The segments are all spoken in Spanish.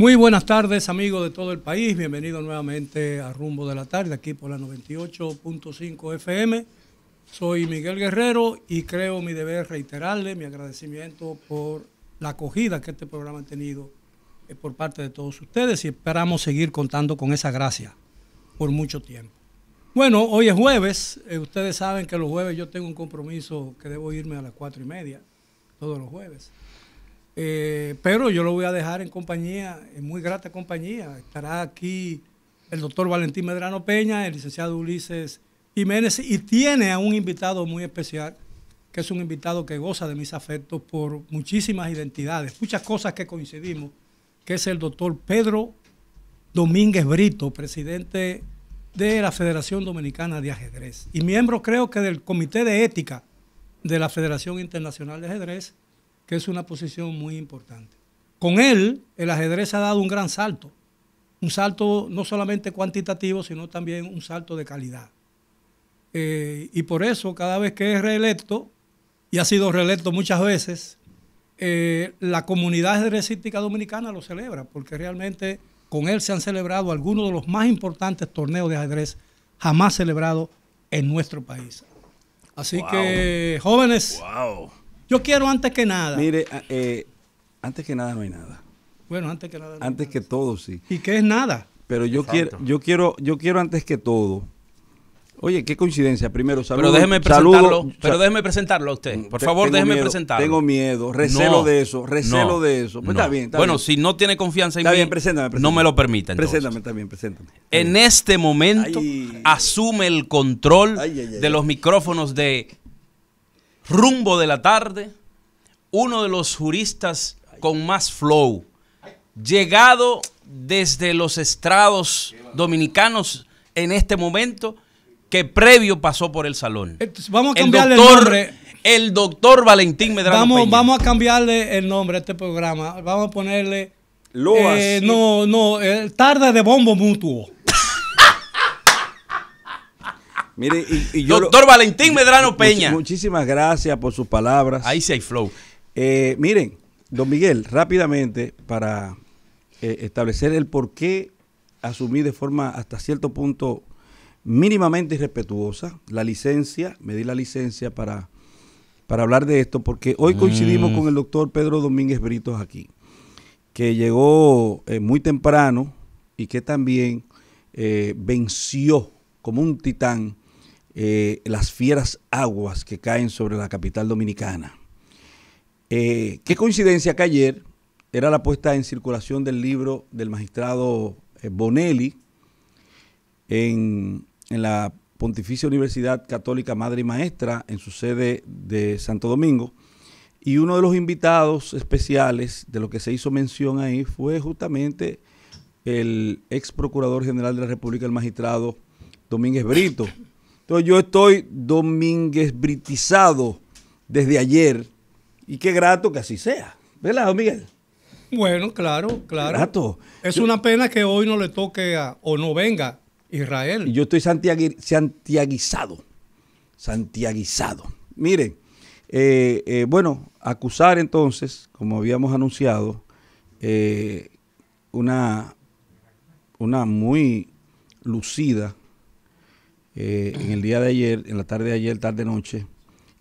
Muy buenas tardes, amigos de todo el país. Bienvenidos nuevamente a Rumbo de la Tarde, aquí por la 98.5 FM. Soy Miguel Guerrero y creo mi deber reiterarle mi agradecimiento por la acogida que este programa ha tenido eh, por parte de todos ustedes y esperamos seguir contando con esa gracia por mucho tiempo. Bueno, hoy es jueves. Eh, ustedes saben que los jueves yo tengo un compromiso que debo irme a las cuatro y media, todos los jueves. Eh, pero yo lo voy a dejar en compañía, en muy grata compañía. Estará aquí el doctor Valentín Medrano Peña, el licenciado Ulises Jiménez, y tiene a un invitado muy especial, que es un invitado que goza de mis afectos por muchísimas identidades, muchas cosas que coincidimos, que es el doctor Pedro Domínguez Brito, presidente de la Federación Dominicana de Ajedrez y miembro creo que del Comité de Ética de la Federación Internacional de Ajedrez que es una posición muy importante. Con él, el ajedrez ha dado un gran salto, un salto no solamente cuantitativo, sino también un salto de calidad. Eh, y por eso, cada vez que es reelecto, y ha sido reelecto muchas veces, eh, la comunidad ajedrecística dominicana lo celebra, porque realmente con él se han celebrado algunos de los más importantes torneos de ajedrez jamás celebrados en nuestro país. Así que, jóvenes, yo quiero antes que nada. Mire, eh, antes que nada no hay nada. Bueno, antes que nada. No antes nada. que todo, sí. ¿Y qué es nada? Pero yo quiero, yo quiero, yo quiero antes que todo. Oye, qué coincidencia. Primero, saludos. pero déjeme presentarlo, pero déjeme presentarlo a usted. Mm, Por favor, déjeme presentarlo. Tengo miedo, recelo de eso, recelo de eso. Pues está bien, Bueno, si no tiene confianza en está mí, bien, preséntame, no me lo permiten. Preséntame, está bien, preséntame. En este momento asume el control de los micrófonos de rumbo de la tarde, uno de los juristas con más flow, llegado desde los estrados dominicanos en este momento, que previo pasó por el salón. vamos a cambiarle el, el, nombre. doctor Valentín Medrano. Vamos, a cambiarle el nombre a este programa. Vamos a ponerle. Eh, no, no, tarda eh, tarde de bombo mutuo y, yo Doctor Valentín Medrano Peña. muchísimas gracias por sus palabras. Ahí sí hay flow. Eh, miren, don Miguel, rápidamente, para eh, establecer el por qué asumí de forma hasta cierto punto mínimamente irrespetuosa la licencia, me di la licencia para, para hablar de esto, porque hoy coincidimos mm. con el doctor Pedro Domínguez Britos aquí, que llegó eh, muy temprano y que también venció como un titán eh, las fieras aguas que caen sobre la capital dominicana. Eh, qué coincidencia que ayer era la puesta en circulación del libro del magistrado eh, Bonelli en, en la Pontificia Universidad Católica Madre y Maestra en su sede de Santo Domingo. Y uno de los invitados especiales de lo que se hizo mención ahí fue justamente el ex procurador general de la República, el magistrado Domínguez Brito yo estoy domínguez britizado desde ayer y qué grato que así sea. ¿Verdad, don Miguel? Bueno, claro, claro. Es una pena que hoy no le toque o no venga Israel. yo estoy santiagui, santiaguizado. Santiaguizado. Miren, eh, eh, bueno, acusar entonces, como habíamos anunciado, eh, una, una muy lucida eh, en el día de ayer, en la tarde de ayer, tarde-noche,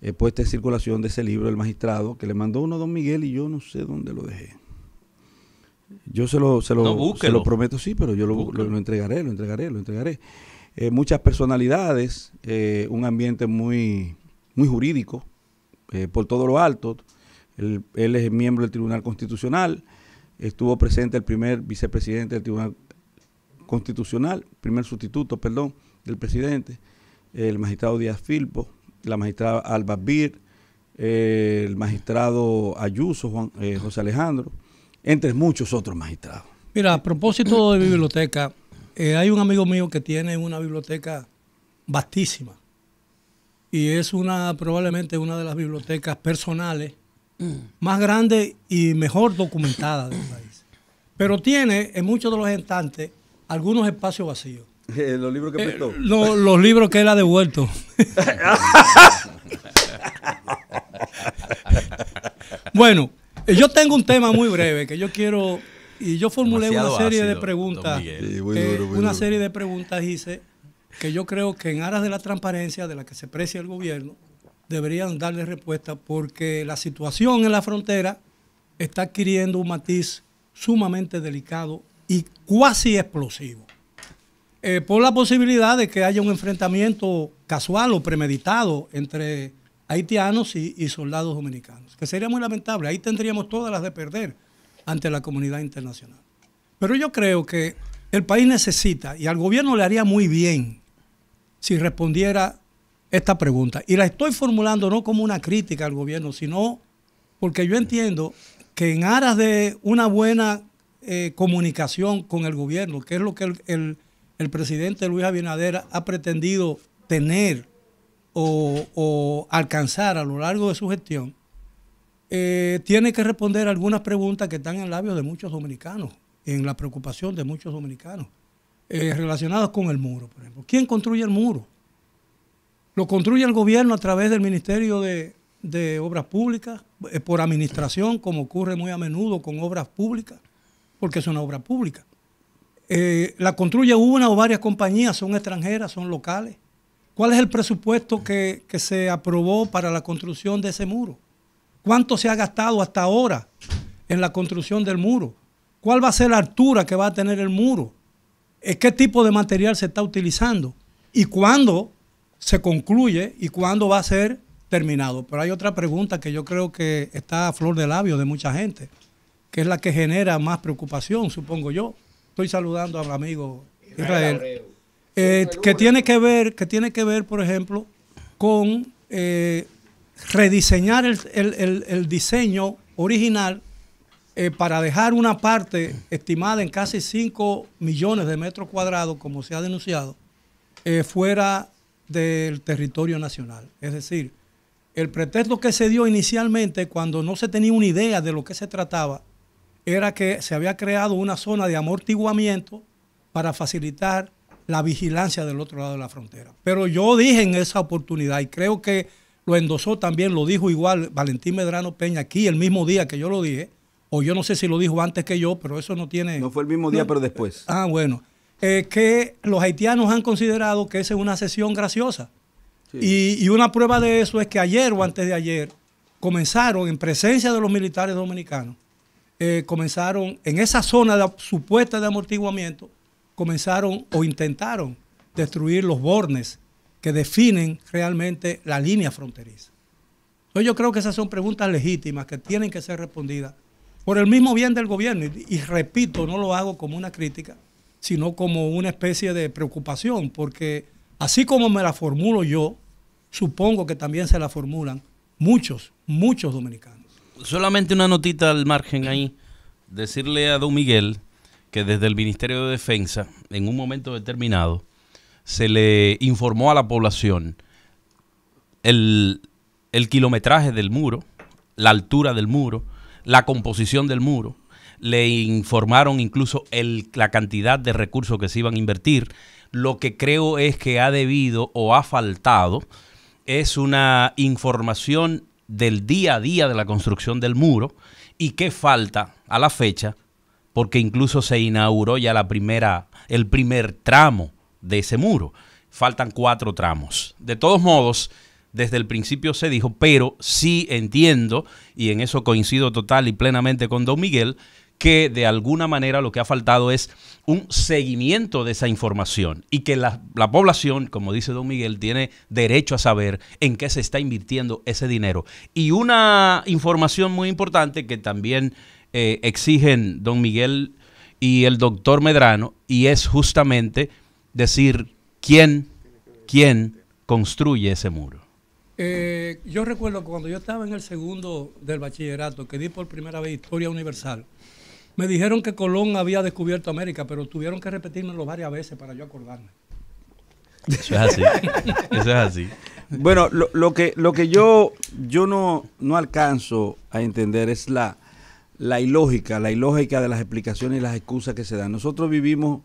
he puesto en circulación de ese libro del Magistrado, que le mandó uno a don Miguel y yo no sé dónde lo dejé. Yo se lo, se lo, se lo prometo, sí, pero yo lo, entregaré, lo entregaré, lo entregaré. Eh, muchas personalidades, eh, un ambiente muy, muy jurídico, por todo lo alto. él, es miembro del Tribunal Constitucional, estuvo presente el primer vicepresidente del Tribunal Constitucional, primer sustituto, perdón, del presidente, el magistrado Díaz Filpo, la magistrada Alba Bir, el magistrado Ayuso, Juan, eh, José Alejandro, entre muchos otros magistrados. Mira, a propósito de biblioteca, eh, hay un amigo mío que tiene una biblioteca vastísima y es una probablemente una de las bibliotecas personales mm. más grandes y mejor documentada del país. Pero tiene en muchos de los estantes algunos espacios vacíos. Eh, los libros que eh, prestó. los libros que él ha devuelto. bueno, eh, yo tengo un tema muy breve que yo quiero y yo formulé una serie de preguntas, una serie de preguntas hice que yo creo que en aras de la transparencia de la que se precia el gobierno deberían darle respuesta porque la situación en la frontera está adquiriendo un matiz sumamente delicado y cuasi explosivo. Eh, por la posibilidad de que haya un enfrentamiento casual o premeditado entre haitianos y, soldados dominicanos, que sería muy lamentable. Ahí tendríamos todas las de perder ante la comunidad internacional. Pero yo creo que el país necesita, y al gobierno le haría muy bien si respondiera esta pregunta. Y la estoy formulando no como una crítica al gobierno, sino porque yo entiendo que en aras de una buena eh, comunicación con el gobierno, que es lo que el el presidente Luis Abinader ha pretendido tener o, alcanzar a lo largo de su gestión, eh, tiene que responder algunas preguntas que están en labios de muchos dominicanos, en la preocupación de muchos dominicanos, eh, relacionadas con el muro, por ejemplo. ¿Quién construye el muro? Lo construye el gobierno a través del Ministerio de, Obras Públicas, eh, por administración, como ocurre muy a menudo con obras públicas, porque es una obra pública. Eh, la construye una o varias compañías, son extranjeras, son locales. ¿Cuál es el presupuesto que, se aprobó para la construcción de ese muro? ¿Cuánto se ha gastado hasta ahora en la construcción del muro? ¿Cuál va a ser la altura que va a tener el muro? Eh, ¿Qué tipo de material se está utilizando? ¿Y cuándo se concluye y cuándo va a ser terminado? Pero hay otra pregunta que yo creo que está a flor de labios de mucha gente, que es la que genera más preocupación, supongo yo estoy saludando al amigo Israel, eh, que tiene que ver, que tiene que ver, por ejemplo, con eh, rediseñar el, diseño original eh, para dejar una parte estimada en casi 5 millones de metros cuadrados, como se ha denunciado, fuera del territorio nacional. Es decir, el pretexto que se dio inicialmente cuando no se tenía una idea de lo que se trataba era que se había creado una zona de amortiguamiento para facilitar la vigilancia del otro lado de la frontera. Pero yo dije en esa oportunidad, y creo que lo endosó también, lo dijo igual Valentín Medrano Peña aquí el mismo día que yo lo dije, o yo no sé si lo dijo antes que yo, pero eso no tiene... No fue el mismo día, pero después. Ah, bueno. Es eh, que los haitianos han considerado que esa es una sesión graciosa. y una prueba de eso es que ayer o antes de ayer comenzaron en presencia de los militares dominicanos eh, comenzaron, en esa zona de, supuesta de amortiguamiento, comenzaron o intentaron destruir los bornes que definen realmente la línea fronteriza. Entonces yo creo que esas son preguntas legítimas que tienen que ser respondidas por el mismo bien del gobierno. y repito, no lo hago como una crítica, sino como una especie de preocupación, porque así como me la formulo yo, supongo que también se la formulan muchos, muchos dominicanos solamente una notita al margen ahí. Decirle a don Miguel que desde el Ministerio de Defensa, en un momento determinado, se le informó a la población el, el kilometraje del muro, la altura del muro, la composición del muro. Le informaron incluso la cantidad de recursos que se iban a invertir. Lo que creo es que ha debido o ha faltado es una información del día a día de la construcción del muro y qué falta a la fecha, porque incluso se inauguró ya la primera, el primer tramo de ese muro. Faltan cuatro tramos. De todos modos, desde el principio se dijo, pero sí entiendo, y en eso coincido total y plenamente con don Miguel, que de alguna manera lo que ha faltado es un seguimiento de esa información y que la, población, como dice don Miguel, tiene derecho a saber en qué se está invirtiendo ese dinero. Y una información muy importante que también eh, exigen don Miguel y el doctor Medrano y es justamente decir quién, quién construye ese muro. Eh, yo recuerdo cuando yo estaba en el segundo del bachillerato, que di por primera vez Historia Universal, me dijeron que Colón había descubierto América, pero tuvieron que repetírmelo varias veces para yo acordarme. Eso es así. Eso es así. Bueno, lo, que, lo que yo, yo no, no alcanzo a entender es la, ilógica, la ilógica de las explicaciones y las excusas que se dan. Nosotros vivimos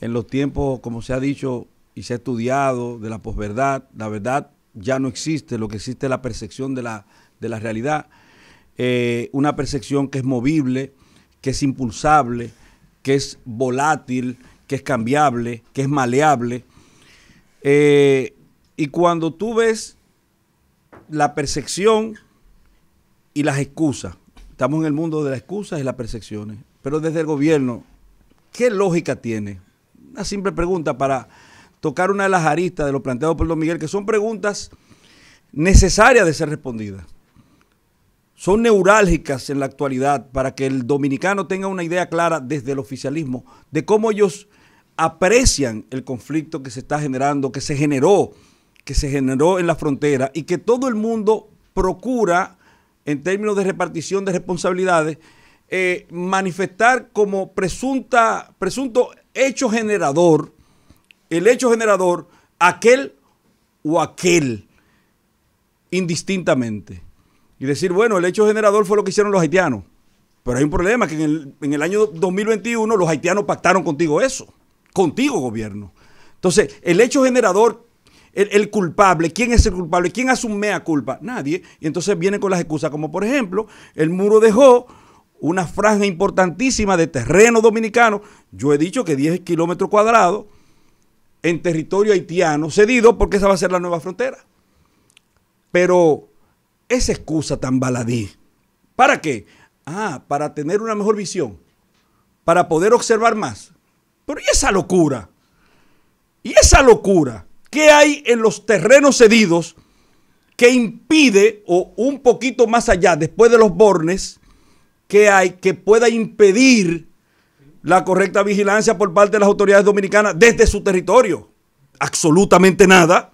en los tiempos, como se ha dicho y se ha estudiado, de la posverdad. La verdad ya no existe, lo que existe es la percepción de la, realidad. Eh, una percepción que es movible, que es impulsable, que es volátil, que es cambiable, que es maleable. Eh, y cuando tú ves la percepción y las excusas, estamos en el mundo de las excusas y las percepciones, pero desde el gobierno, ¿qué lógica tiene? Una simple pregunta para tocar una de las aristas de lo planteado por don Miguel, que son preguntas necesarias de ser respondidas son neurálgicas en la actualidad para que el dominicano tenga una idea clara desde el oficialismo de cómo ellos aprecian el conflicto que se está generando, que se generó, que se generó en la frontera y que todo el mundo procura, en términos de repartición de responsabilidades, eh, manifestar como presunta, presunto hecho generador, el hecho generador, aquel o aquel, indistintamente y decir, bueno, el hecho generador fue lo que hicieron los haitianos. Pero hay un problema, que en el, año 2021 los haitianos pactaron contigo eso, contigo gobierno. Entonces, el hecho generador, el, culpable, ¿quién es el culpable? ¿Quién asume a culpa? Nadie. Y entonces vienen con las excusas, como por ejemplo, el muro dejó una franja importantísima de terreno dominicano, yo he dicho que 10 kilómetros cuadrados, en territorio haitiano cedido, porque esa va a ser la nueva frontera. Pero esa excusa tan baladí. ¿Para qué? Ah, para tener una mejor visión, para poder observar más. Pero ¿y esa locura? ¿Y esa locura? ¿Qué hay en los terrenos cedidos que impide, o un poquito más allá, después de los bornes, que hay que pueda impedir la correcta vigilancia por parte de las autoridades dominicanas desde su territorio? Absolutamente nada.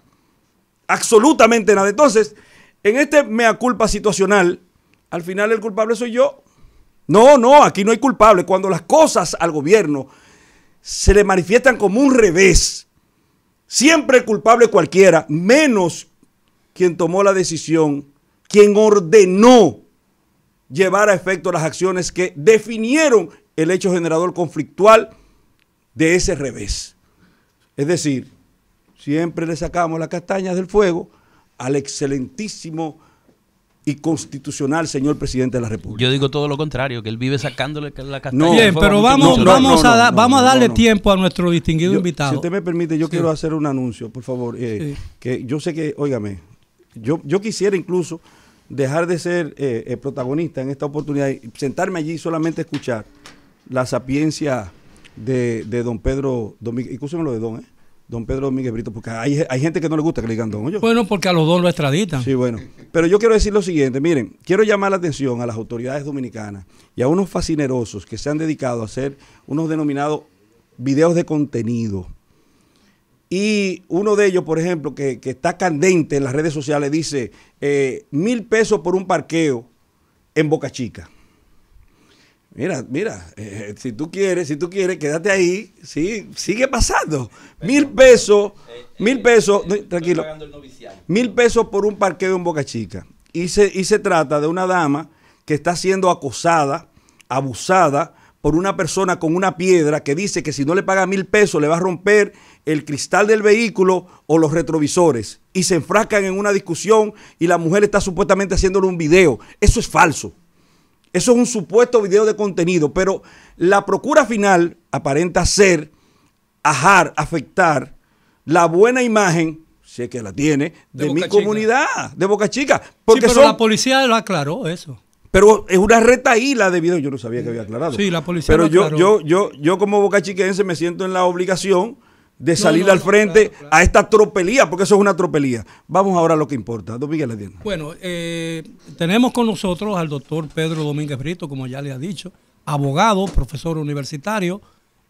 Absolutamente nada. Entonces, en este mea culpa situacional, al final el culpable soy yo. No, no, aquí no hay culpable. Cuando las cosas al gobierno se le manifiestan como un revés, siempre culpable cualquiera, menos quien tomó la decisión, quien ordenó llevar a efecto las acciones que definieron el hecho generador conflictual de ese revés. Es decir, siempre le sacamos las castañas del fuego al excelentísimo y constitucional señor presidente de la República. Yo digo todo lo contrario, que él vive sacándole la castaña. No, Bien, pero vamos, vamos, a vamos a darle tiempo a nuestro distinguido invitado. Si usted me permite, yo quiero hacer un anuncio, por favor. Eh, que yo sé que, óigame, yo, yo quisiera incluso dejar de ser eh, eh, protagonista en esta oportunidad y sentarme allí y solamente escuchar la sapiencia de, don Pedro Domínguez. Y lo de don, ¿eh? Don Pedro Domínguez Brito, porque hay, gente que no le gusta que le digan don Bueno, porque a los dos lo extraditan. Sí, bueno. Pero yo quiero decir lo siguiente, miren, quiero llamar la atención a las autoridades dominicanas y a unos fascinerosos que se han dedicado a hacer unos denominados videos de contenido. Y uno de ellos, por ejemplo, que, está candente en las redes sociales, dice eh, mil pesos por un parqueo en Boca Chica. Mira, mira, eh, eh, si tú quieres, si tú quieres, quédate ahí, sí, sigue pasando. Mil pesos, eh, mil pesos, tranquilo, mil pesos por un parqueo en Boca Chica. Y se, y se trata de una dama que está siendo acosada, abusada por una persona con una piedra que dice que si no le paga mil pesos le va a romper el cristal del vehículo o los retrovisores. Y se enfrascan en una discusión y la mujer está supuestamente haciéndole un video. Eso es falso. Eso es un supuesto video de contenido, pero la procura final aparenta ser ajar, afectar la buena imagen, si es que la tiene, de, mi comunidad, de Boca Chica. Porque pero la policía lo aclaró eso. Pero es una reta la de video, yo no sabía que había aclarado. Sí, la policía Pero lo yo, aclaró. yo, yo, yo como bocachiquense me siento en la obligación de salir al frente a esta tropelía, porque eso es una tropelía. Vamos ahora a lo que importa. Don Miguel Bueno, eh, tenemos con nosotros al doctor Pedro Domínguez Brito, como ya le ha dicho, abogado, profesor universitario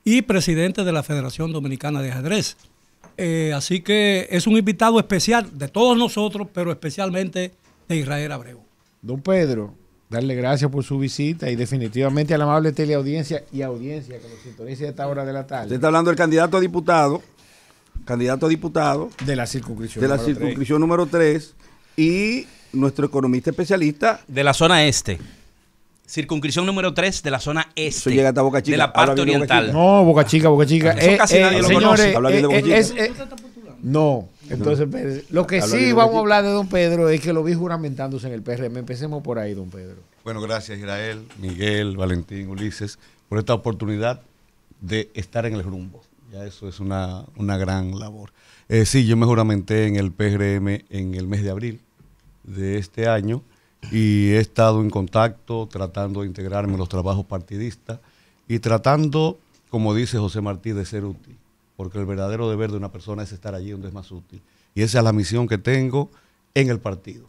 y presidente de la Federación Dominicana de Ajedrez. Eh, así que es un invitado especial de todos nosotros, pero especialmente de Israel Abreu. Don Pedro, darle gracias por su visita y definitivamente a la amable teleaudiencia y audiencia que nos sintoniza a esta hora de la tarde. Se está hablando del candidato a diputado, candidato a diputado de la circunscripción, de la número circunscripción número 3 y nuestro economista especialista de la zona este. Circunscripción número 3 de la zona este. Eso llega hasta Boca Chica. De la parte oriental. no, Boca Chica, Boca Chica. Eso eh, casi eh, nadie lo conoce. no. Entonces, lo que sí vamos a hablar de don Pedro es que lo vi juramentándose en el PRM. Empecemos por ahí, don Pedro. Bueno, gracias Israel, Miguel, Valentín, Ulises, por esta oportunidad de estar en el rumbo. Ya eso es una, gran labor. Eh, sí, yo me juramenté en el PRM en el mes de abril de este año y he estado en contacto tratando de integrarme en los trabajos partidistas y tratando, como dice José Martí, de ser útil porque el verdadero deber de una persona es estar allí donde es más útil. Y esa es la misión que tengo en el partido.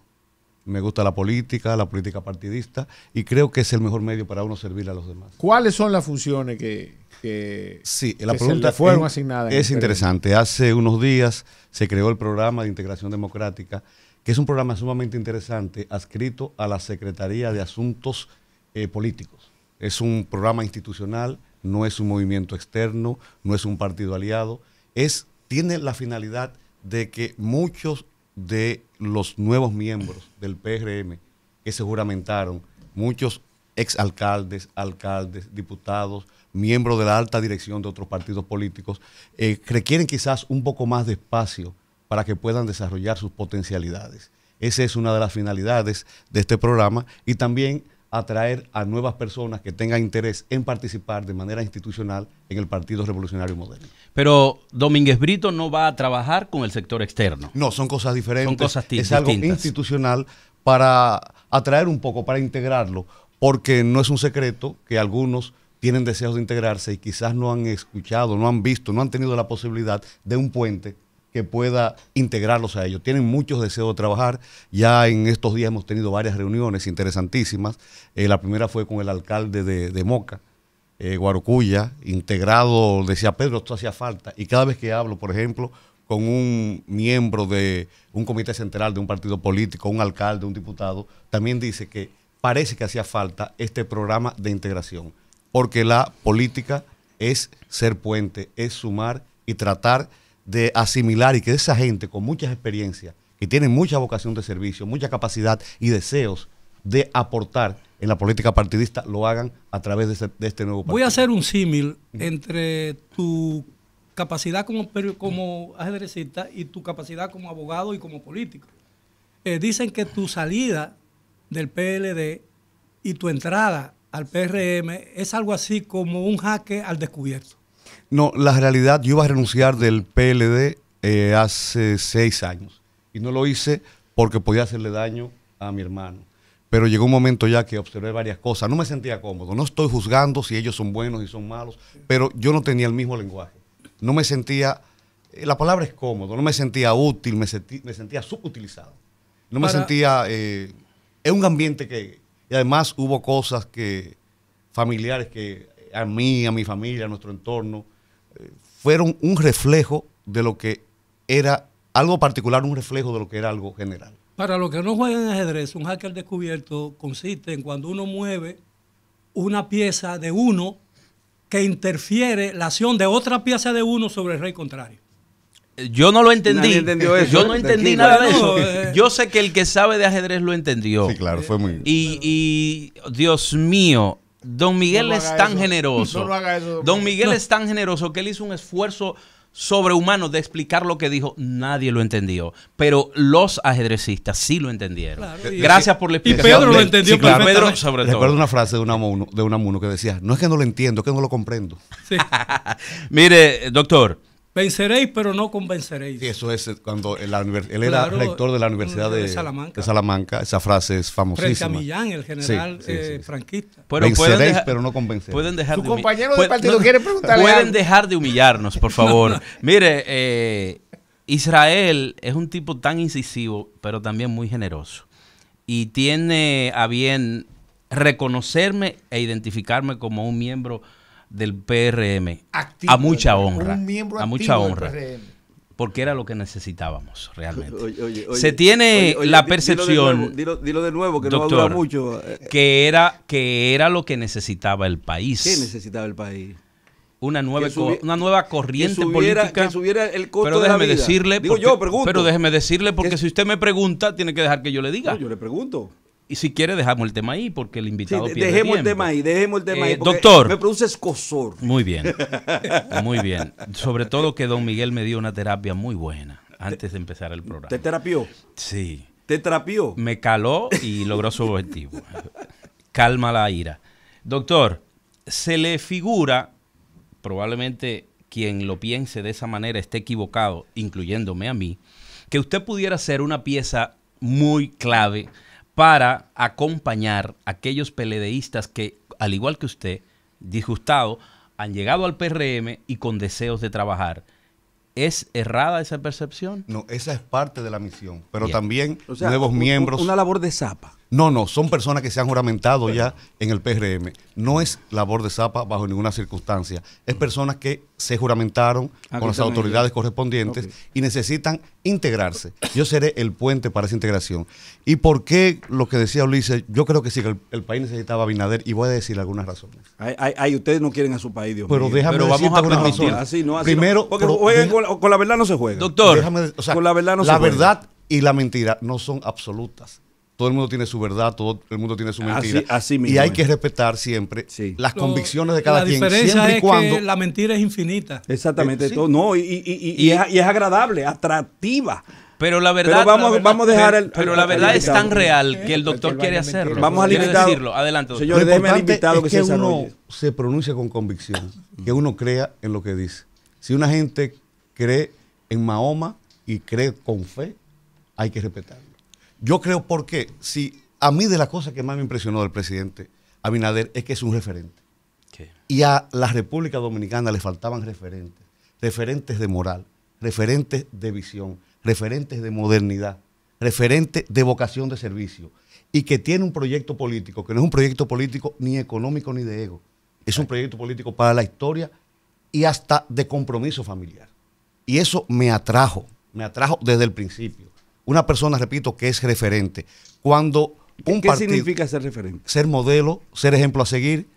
Me gusta la política, la política partidista, y creo que es el mejor medio para uno servir a los demás. ¿Cuáles son las funciones que, sí, la pregunta se fueron es, asignadas? Es este interesante. Hace unos días se creó el programa de integración democrática, que es un programa sumamente interesante, adscrito a la Secretaría de Asuntos eh, Políticos. Es un programa institucional no es un movimiento externo, no es un partido aliado, es, tiene la finalidad de que muchos de los nuevos miembros del PRM que se juramentaron, muchos exalcaldes, alcaldes, diputados, miembros de la alta dirección de otros partidos políticos, eh, requieren quizás un poco más de espacio para que puedan desarrollar sus potencialidades. Esa es una de las finalidades de este programa y también atraer a nuevas personas que tengan interés en participar de manera institucional en el Partido Revolucionario Moderno. Pero Domínguez Brito no va a trabajar con el sector externo. No, son cosas diferentes. Son cosas es algo institucional para atraer un poco, para integrarlo, porque no es un secreto que algunos tienen deseos de integrarse y quizás no han escuchado, no han visto, no han tenido la posibilidad de un puente que pueda integrarlos a ellos. Tienen muchos deseos de trabajar. Ya en estos días hemos tenido varias reuniones interesantísimas. Eh, la primera fue con el alcalde de, Moca, eh, Guarucuya, integrado, decía Pedro, esto hacía falta. Y cada vez que hablo, por ejemplo, con un miembro de un comité central de un partido político, un alcalde, un diputado, también dice que parece que hacía falta este programa de integración, porque la política es ser puente, es sumar y tratar de asimilar y que esa gente con muchas experiencias, que tienen mucha vocación de servicio, mucha capacidad y deseos de aportar en la política partidista, lo hagan a través de, este nuevo partido. Voy a hacer un símil entre tu capacidad como, como ajedrecista y tu capacidad como abogado y como político. Eh, dicen que tu salida del PLD y tu entrada al PRM es algo así como un jaque al descubierto. No, la realidad, yo iba a renunciar del PLD eh, hace seis años y no lo hice porque podía hacerle daño a mi hermano. Pero llegó un momento ya que observé varias cosas. No me sentía cómodo. No estoy juzgando si ellos son buenos y son malos, pero yo no tenía el mismo lenguaje. No me sentía, eh, la palabra es cómodo, no me sentía útil, me, me sentía subutilizado. No me sentía, es eh, un ambiente que, y además hubo cosas que, familiares que a mí, a mi familia, a nuestro entorno, fueron un reflejo de lo que era algo particular, un reflejo de lo que era algo general. Para los que no juegan ajedrez, un hacker descubierto consiste en cuando uno mueve una pieza de uno que interfiere la acción de otra pieza de uno sobre el rey contrario. Eh, yo no lo entendí. Entendió Yo no entendí nada de eso. Eh. Yo sé que el que sabe de ajedrez lo entendió. Sí, claro, fue muy. Y, y Dios mío, Don Miguel es tan generoso. don, Miguel es tan generoso que él hizo un esfuerzo sobrehumano de explicar lo que dijo. Nadie lo entendió, pero los ajedrecistas sí lo entendieron. Gracias por la explicación. Y Pedro lo entendió. Pedro, Recuerdo una frase de un amuno, de que decía, no es que no lo entiendo, es que no lo comprendo. Mire, doctor. Venceréis, pero no convenceréis. y eso es eh, cuando él era rector de la Universidad de, Salamanca. Esa frase es famosísima. Frente el general eh, franquista. Venceréis, pero no convenceréis. Pueden compañero de partido quiere preguntarle Pueden dejar de humillarnos, por favor. Mire, eh, Israel es un tipo tan incisivo, pero también muy generoso. Y tiene a bien reconocerme e identificarme como un miembro del PRM a mucha honra. a mucha honra. Porque era lo que necesitábamos realmente. Se tiene la percepción. Dilo de, nuevo, que doctor, no va mucho. Eh, que era, que era lo que necesitaba el país. ¿Qué necesitaba el país? Una nueva, una nueva corriente política. subiera el costo pero déjeme decirle. porque, Pero déjeme decirle, porque si usted me pregunta, tiene que dejar que yo le diga. yo le pregunto. Y si quiere, dejamos el tema ahí porque el invitado sí, Dejemos el tema ahí, dejemos el tema ahí. Eh, doctor. Me produce escosor. Muy bien. Muy bien. Sobre todo que don Miguel me dio una terapia muy buena antes de empezar el programa. ¿Te terapió? Sí. ¿Te terapió? Me caló y logró su objetivo. Calma la ira. Doctor, se le figura, probablemente quien lo piense de esa manera esté equivocado, incluyéndome a mí, que usted pudiera ser una pieza muy clave para acompañar a aquellos peledeístas que, al igual que usted, disgustado, han llegado al PRM y con deseos de trabajar. ¿Es errada esa percepción? No, esa es parte de la misión, pero también nuevos miembros. Una labor de zapa. No, no, son personas que se han juramentado ya en el PRM. No es labor de Zapa bajo ninguna circunstancia. Es mm. personas que se juramentaron ah, con las autoridades correspondientes y necesitan integrarse. Yo seré el puente para esa integración. ¿Y por qué lo que decía Ulises? Yo creo que sí, que el, país necesitaba Binader y voy a decir algunas razones. Ay, ustedes no quieren a su país, Dios Pero mío. Pero vamos a ah, porque con, la, verdad no se juega. Doctor, con la verdad no la verdad y la mentira no son absolutas todo el mundo tiene su verdad, todo el mundo tiene su mentira. y hay que respetar siempre las convicciones de cada la quien. Diferencia la mentira es infinita. Exactamente. no, y, es, agradable, atractiva. Pero la verdad. vamos, vamos a dejar eh, Pero, la verdad es tan real eh, que el doctor quiere hacerlo. Vamos a decirlo. Adelante. Señores, déjeme es uno se pronuncia con convicción, que uno crea en lo que dice. Si una gente cree en Mahoma y cree con fe, hay que respetarlo. Yo creo porque si a mí de las cosas que más me impresionó del presidente Abinader es que es un referente. Y a la República Dominicana le faltaban referentes, referentes de moral, referentes de visión, referentes de modernidad, referentes de vocación de servicio y que tiene un proyecto político, que no es un proyecto político ni económico ni de ego, es un proyecto político para la historia y hasta de compromiso familiar. Y eso me atrajo, me atrajo desde el principio una persona, repito, que es referente. Cuando un ¿Qué significa ser referente? Ser modelo, ser ejemplo a seguir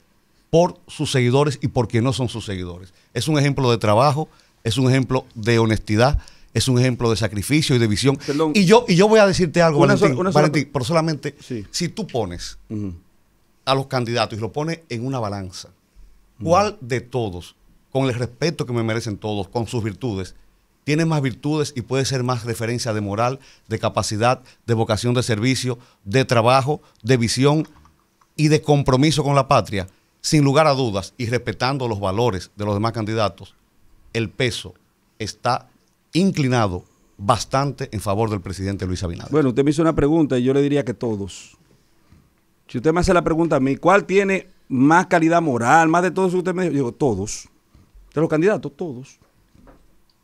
por sus seguidores y por quienes no son sus seguidores. Es un ejemplo de trabajo, es un ejemplo de honestidad, es un ejemplo de sacrificio y de visión. y yo, y yo voy a decirte algo, Valentín, pero solamente si tú pones a los candidatos y lo pones en una balanza, ¿cuál de todos, con el respeto que me merecen todos, con sus virtudes, tiene más virtudes y puede ser más referencia de moral, de capacidad, de vocación de servicio, de trabajo, de visión y de compromiso con la patria, sin lugar a dudas y respetando los valores de los demás candidatos, el peso está inclinado bastante en favor del presidente Luis Abinader. Bueno, usted me hizo una pregunta y yo le diría que todos. Si usted me hace la pregunta a mí, ¿cuál tiene más calidad moral, más de todos usted me Yo digo, todos. De los candidatos, todos.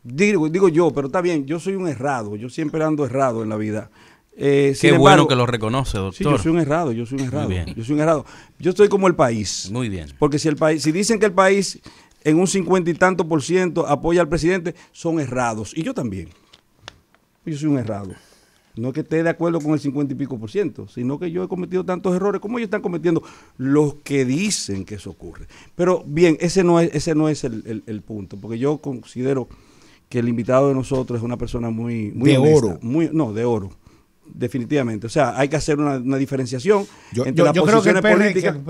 Digo, yo, pero está bien, yo soy un errado, yo siempre ando errado en la vida. Eh, Qué bueno que lo reconoce, doctor. yo soy un errado, yo soy un errado. Yo soy un Yo estoy como el país. Muy bien. Porque si el país, si dicen que el país en un cincuenta y tanto por ciento apoya al presidente, son errados. Y yo también. Yo soy un errado. No es que esté de acuerdo con el cincuenta y pico por ciento, sino que yo he cometido tantos errores como ellos están cometiendo los que dicen que eso ocurre. Pero bien, ese no es, ese no es el punto, porque yo considero que el invitado de nosotros es una persona muy, muy de honesta, oro. Muy, no, de oro. Definitivamente. O sea, hay que hacer una, una diferenciación. Yo, entre yo, las yo creo que el,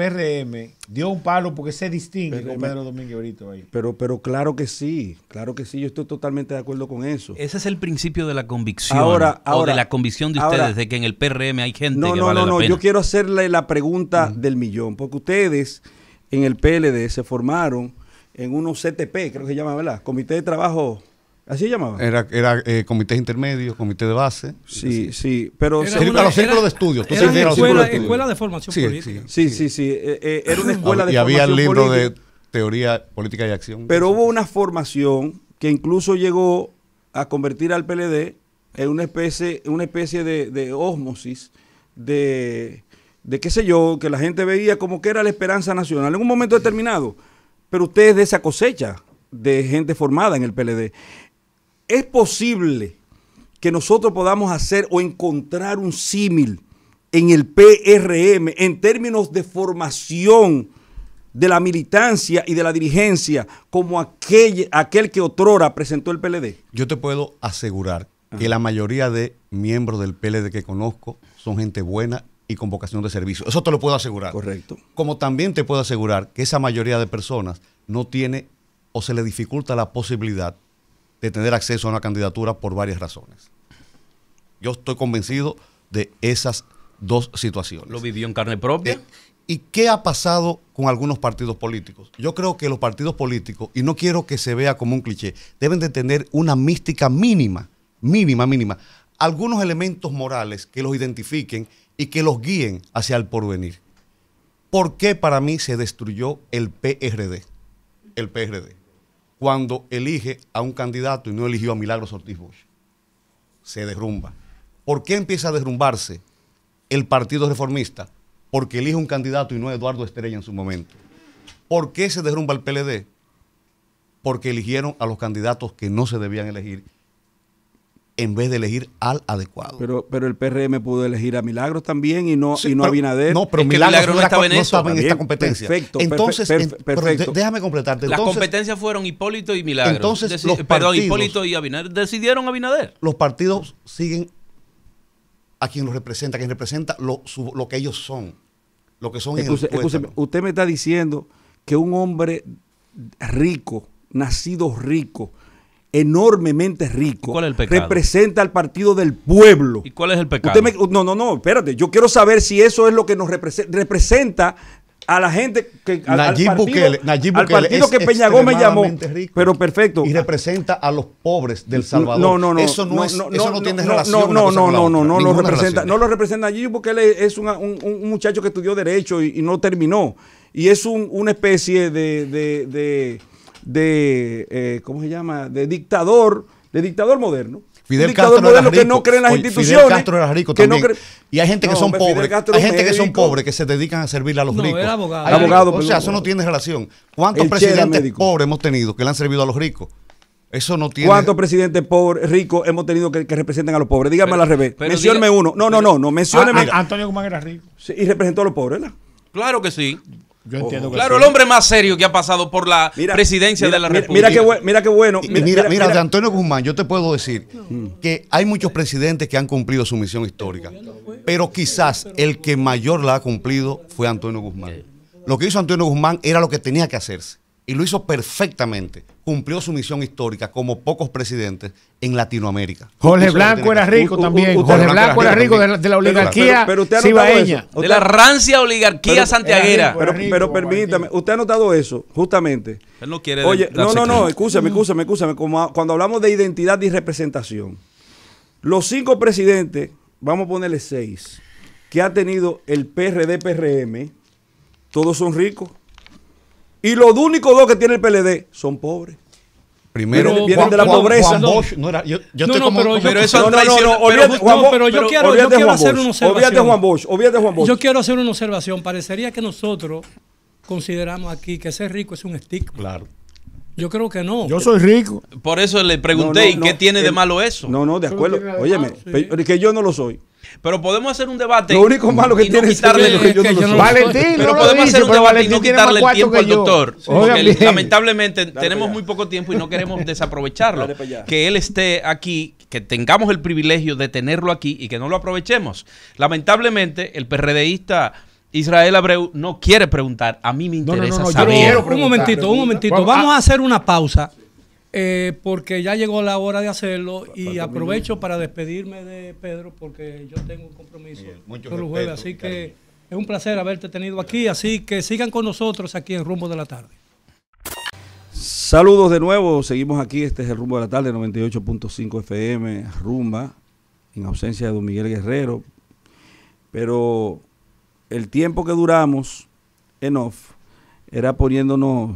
PRM dio un palo porque se distingue con Pedro Domínguez Brito ahí. Pero, pero claro que sí, claro que sí, yo estoy totalmente de acuerdo con eso. Ese es el principio de la convicción. Ahora, ahora o de la convicción de ustedes de que en el PRM hay gente no, que no, no, no, no, yo quiero hacerle la pregunta del millón, porque ustedes en el PLD se formaron en unos CTP, creo que se llama, ¿verdad? Comité de Trabajo Así llamaba. Era, era eh, comité intermedio, comité de base. Sí, sí, pero... Era una, los de estudios. Era escuela, de, formación sí, política. Sí, sí, sí. Eh, eh, era una escuela de y Y había el libro de teoría política y acción. Pero hubo una formación que incluso llegó a convertir al PLD en una especie, una especie de, de ósmosis de, de qué sé yo, que la gente veía como que era la esperanza nacional en un momento determinado. Pero usted es de esa cosecha de gente formada en el PLD es posible que nosotros podamos hacer o encontrar un símil en el PRM en términos de formación de la militancia y de la dirigencia como aquel, aquel que otrora presentó el PLD? Yo te puedo asegurar que la mayoría de miembros del PLD que conozco son gente buena y con vocación de servicio. Eso te lo puedo asegurar. Correcto. Como también te puedo asegurar que esa mayoría de personas no tiene o se le dificulta la posibilidad de tener acceso a una candidatura por varias razones. Yo estoy convencido de esas dos situaciones. ¿Lo vivió en carne propia? Eh, ¿Y qué ha pasado con algunos partidos políticos? Yo creo que los partidos políticos, y no quiero que se vea como un cliché, deben de tener una mística mínima, mínima, mínima, algunos elementos morales que los identifiquen y que los guíen hacia el porvenir. ¿Por qué para mí se destruyó el PRD? El PRD cuando elige a un candidato y no eligió a Milagros Ortiz Bosch. Se derrumba. ¿Por qué empieza a derrumbarse el Partido Reformista? Porque elige un candidato y no a Eduardo Estrella en su momento. ¿Por qué se derrumba el PLD? Porque eligieron a los candidatos que no se debían elegir en vez de elegir al adecuado. Pero, pero el PRM pudo elegir a Milagros también y no, y a Binader. No, pero Milagros, no, estaba en, esta competencia. Perfecto, entonces, déjame completarte. Las competencias fueron Hipólito y Milagros. Entonces, perdón, Hipólito y Abinader decidieron Abinader. Los partidos siguen a quien los representa, a quien representa lo, que ellos son, lo que son Usted me está diciendo que un hombre rico, nacido rico, enormemente rico. Cuál es el pecado? Representa al partido del pueblo. ¿Y cuál es el pecado? no, no, no, espérate. Yo quiero saber si eso es lo que nos representa, representa a la gente que al, partido, al partido que Peña Gómez llamó pero perfecto y representa a los pobres del Salvador no no no eso no, eso no, tiene relación no no no no no no lo representa no lo representa Nayib Bukele es un, muchacho que estudió derecho y, no terminó y es una especie de de, eh, ¿cómo se llama?, de dictador, de dictador moderno. Fidel Castro era rico, que no cree en las instituciones. era rico también. y hay gente que son pobres, hay gente que son pobres que se dedican a servirle a los ricos. abogado. o sea, eso no tiene relación. ¿Cuántos presidentes pobres hemos tenido que le han servido a los ricos? Eso no tiene. ¿Cuántos presidentes pobres, ricos hemos tenido que, representen a los pobres? Dígame al revés. Mencióneme uno. No, no, no, no. Ah, mencióneme. Ah, Antonio Guzmán era rico. y representó a los pobres, ¿verdad? Claro que sí claro, el hombre más serio que ha pasado por la presidencia de la República. Mira qué, bueno. mira, de Antonio Guzmán, yo te puedo decir que hay muchos presidentes que han cumplido su misión histórica, pero quizás el que mayor la ha cumplido fue Antonio Guzmán. Lo que hizo Antonio Guzmán era lo que tenía que hacerse y lo hizo perfectamente. Cumplió su misión histórica como pocos presidentes en Latinoamérica. Jorge Blanco era rico también. Jorge Blanco era rico de, la, oligarquía pero, usted cibaeña. De la rancia oligarquía santiaguera. Eh, pero, permítame, usted ha notado eso, justamente. Él no quiere. Oye, no, no, no, escúchame, escúchame, escúchame. Como cuando hablamos de identidad y representación, los cinco presidentes, vamos a ponerle seis, que ha tenido el PRD-PRM, todos son ricos. Y los únicos dos que tiene el PLD son pobres. Primero vienen de la pobreza. no yo, yo no, pero, eso yo quiero, hacer una observación. Yo quiero hacer una observación. Parecería que nosotros consideramos aquí que ser rico es un stick. Claro. Yo creo que no. Yo soy rico. Por eso le pregunté, ¿y qué tiene de eh, malo eso? No, no, de acuerdo. Óyeme, ah, que yo no lo soy. Pero podemos hacer un debate. Lo único malo que tiene es no podemos un debate y no quitarle el tiempo al doctor. lamentablemente tenemos muy poco tiempo y no queremos desaprovecharlo. Que él esté aquí, que tengamos el privilegio de tenerlo aquí y que no lo aprovechemos. Lamentablemente, el PRDista. Israel Abreu no quiere preguntar, a mí me interesa saber. un momentito, un momentito. Vamos a hacer una pausa eh, porque ya llegó la hora de hacerlo y aprovecho para despedirme de Pedro porque yo tengo un compromiso con los Así que es un placer haberte tenido aquí. Así que sigan con nosotros aquí en Rumbo de la Tarde. Saludos de nuevo, seguimos aquí, este es el rumbo de la tarde, 98.5 FM, rumba, en ausencia de don Miguel Guerrero, pero el tiempo que duramos en off era poniéndonos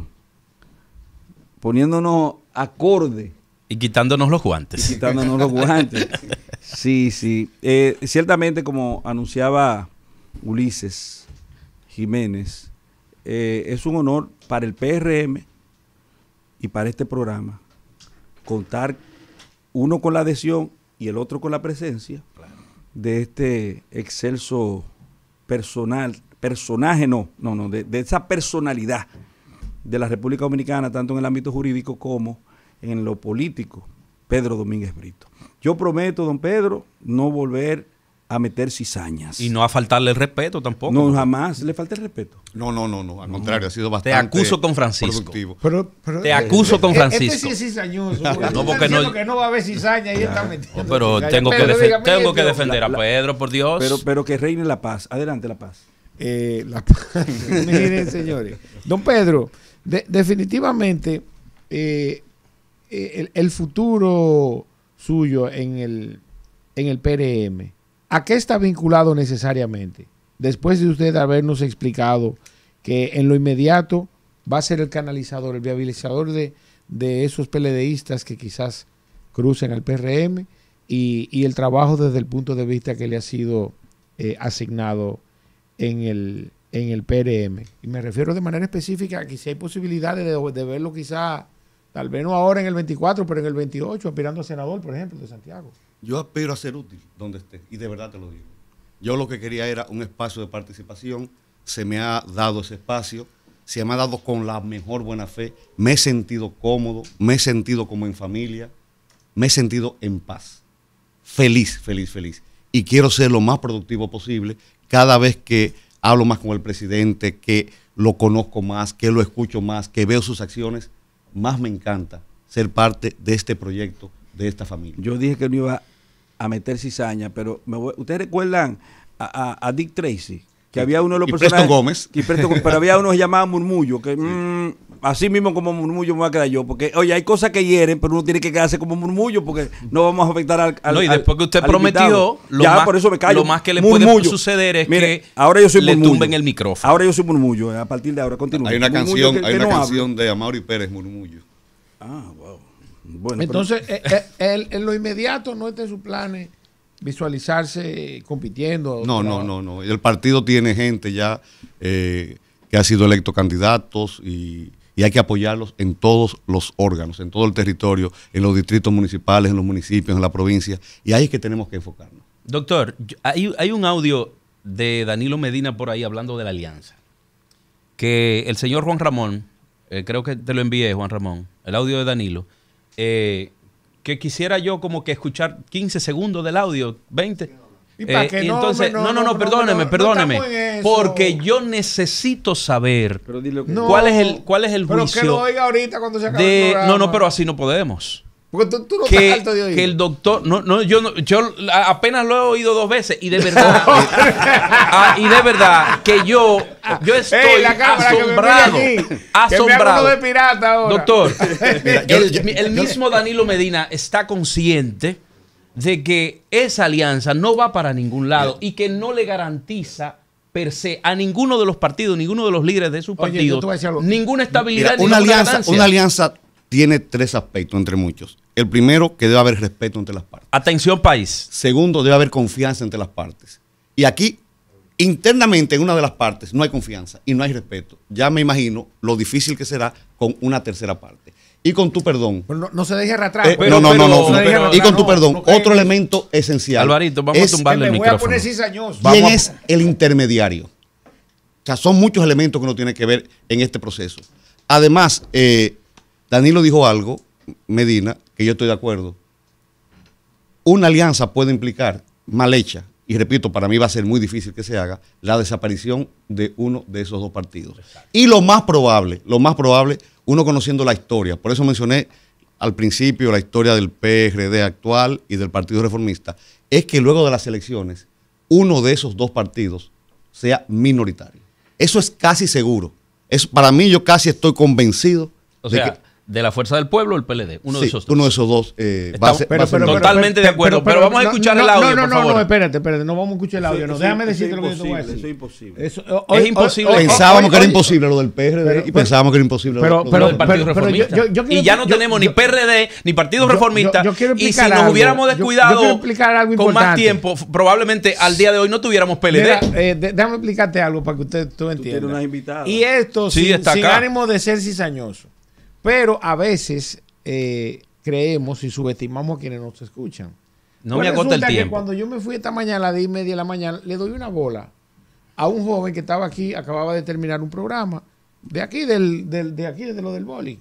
poniéndonos acorde. Y quitándonos los guantes. quitándonos los guantes. Sí, sí. Eh, ciertamente, como anunciaba Ulises Jiménez, eh, es un honor para el PRM y para este programa contar uno con la adhesión y el otro con la presencia de este excelso personal, personaje, no, no, no, de, de esa personalidad de la República Dominicana, tanto en el ámbito jurídico como en lo político, Pedro Domínguez Brito. Yo prometo, don Pedro, no volver a meter cizañas. Y no a faltarle el respeto tampoco. No, jamás le falta el respeto. No, no, no, no. Al contrario, ha sido bastante. Te acuso con Francisco. Te acuso eh, con eh, Francisco. Este sí es no, porque no. va a haber cizaña está pero tengo, que, tengo que defender a Pedro, por Dios. Pero, pero que reine la paz. Adelante, la paz. Eh, la paz. Miren, señores. Don Pedro definitivamente, eh, eh, el, futuro suyo en el, en el PRM, ¿a qué está vinculado necesariamente? Después de usted habernos explicado que en lo inmediato va a ser el canalizador, el viabilizador de, de esos PLDistas que quizás crucen al PRM y, el trabajo desde el punto de vista que le ha sido eh, asignado en el, en el PRM. Y me refiero de manera específica a que si hay posibilidades de, verlo quizá, tal vez no ahora en el 24, pero en el 28, aspirando a senador, por ejemplo, de Santiago. Yo aspiro a ser útil donde esté, y de verdad te lo digo. Yo lo que quería era un espacio de participación, se me ha dado ese espacio, se me ha dado con la mejor buena fe, me he sentido cómodo, me he sentido como en familia, me he sentido en paz, feliz, feliz, feliz. Y quiero ser lo más productivo posible cada vez que hablo más con el presidente, que lo conozco más, que lo escucho más, que veo sus acciones, más me encanta ser parte de este proyecto, de esta familia. Yo dije que no iba a meter cizaña, pero ustedes recuerdan a, Dick Tracy, que había uno de los y Gómez. pero había uno que llamaba Murmullo, que mm, así mismo como murmullo me voy a quedar yo. Porque, oye, hay cosas que hieren, pero uno tiene que quedarse como murmullo porque no vamos a afectar al. no, y después que usted prometió, lo más, Lo más que le puede suceder es Mire, que ahora yo soy murmullo. tumben el micrófono. Ahora yo soy murmullo, eh, a partir de ahora, continúa. Hay una canción, hay una canción de Amauri Pérez, Murmullo. Ah, wow. Bueno, Entonces, eh, eh, en lo inmediato no está en sus planes visualizarse compitiendo. No, no, no, no. El partido tiene gente ya que ha sido electo candidatos y y hay que apoyarlos en todos los órganos, en todo el territorio, en los distritos municipales, en los municipios, en la provincia, y ahí es que tenemos que enfocarnos. Doctor, hay, un audio de Danilo Medina por ahí hablando de la alianza, que el señor Juan Ramón, eh, creo que te lo envié, Juan Ramón, el audio de Danilo, eh, que quisiera yo como que escuchar 15 segundos del audio, 20 ¿Y eh, no, entonces, no, no, no, perdóneme, perdóneme. porque yo necesito saber pero dile cuál es el, cuál es el pero Que lo oiga ahorita cuando se acabe de, el No, no, pero así no podemos. Porque tú, no que, estás alto de oír. Que el doctor. No, no, yo, yo apenas lo he oído dos veces. Y de verdad. Ah, y de verdad que yo. Yo estoy asombrado. asombrado. de pirata ahora. Doctor, el mismo Danilo Medina está consciente de que esa alianza no va para ningún lado y que no le garantiza per se a ninguno de los partidos, ninguno de los líderes de sus partidos, ninguna estabilidad. una, ninguna alianza, una alianza tiene tres aspectos entre muchos. El primero, que debe haber respeto entre las partes. Atención país. Segundo, debe haber confianza entre las partes. Y aquí, internamente en una de las partes, no hay confianza y no hay respeto. Ya me imagino lo difícil que será con una tercera parte y con tu perdón. no, se deje atrás eh, pues. no, no, no, no. y con tu perdón. Otro elemento esencial. Alvarito, vamos a tumbarle el voy A poner es el intermediario? O sea, son muchos elementos que uno tiene que ver en este proceso. Además, eh, Danilo dijo algo, Medina, que yo estoy de acuerdo. Una alianza puede implicar, mal hecha, y repito, para mí va a ser muy difícil que se haga, la desaparición de uno de esos dos partidos. Y lo más probable, lo más probable uno conociendo la historia. Por eso mencioné al principio la historia del PRD actual y del Partido Reformista, es que luego de las elecciones, uno de esos dos partidos sea minoritario. Eso es casi seguro. Es, para mí yo casi estoy convencido de que de la Fuerza del Pueblo, o el PLD. Uno de esos dos. Uno de esos dos. Eh, va a ser, totalmente de acuerdo. Pero, vamos a escuchar el audio. No, no, por favor. no, espérate, espérate. No vamos a escuchar el audio. no, déjame decirte lo que tú te Eso es imposible. Eso, es imposible. pensábamos que era imposible lo del PRD y pensábamos que era imposible lo, del Partido Reformista. Yo, y ya no tenemos ni PRD ni Partido Reformista. y si nos hubiéramos descuidado con más tiempo, probablemente al día de hoy no tuviéramos PLD. Eh, déjame explicarte algo para que usted entienda. Y esto sin ánimo de ser cizañoso. Pero a veces eh, creemos y subestimamos a quienes nos escuchan. No pues me agota el tiempo. Que cuando yo me fui esta mañana a las 10 y media de la mañana, le doy una bola a un joven que estaba aquí, acababa de terminar un programa, de aquí, del, de aquí, de lo del boli.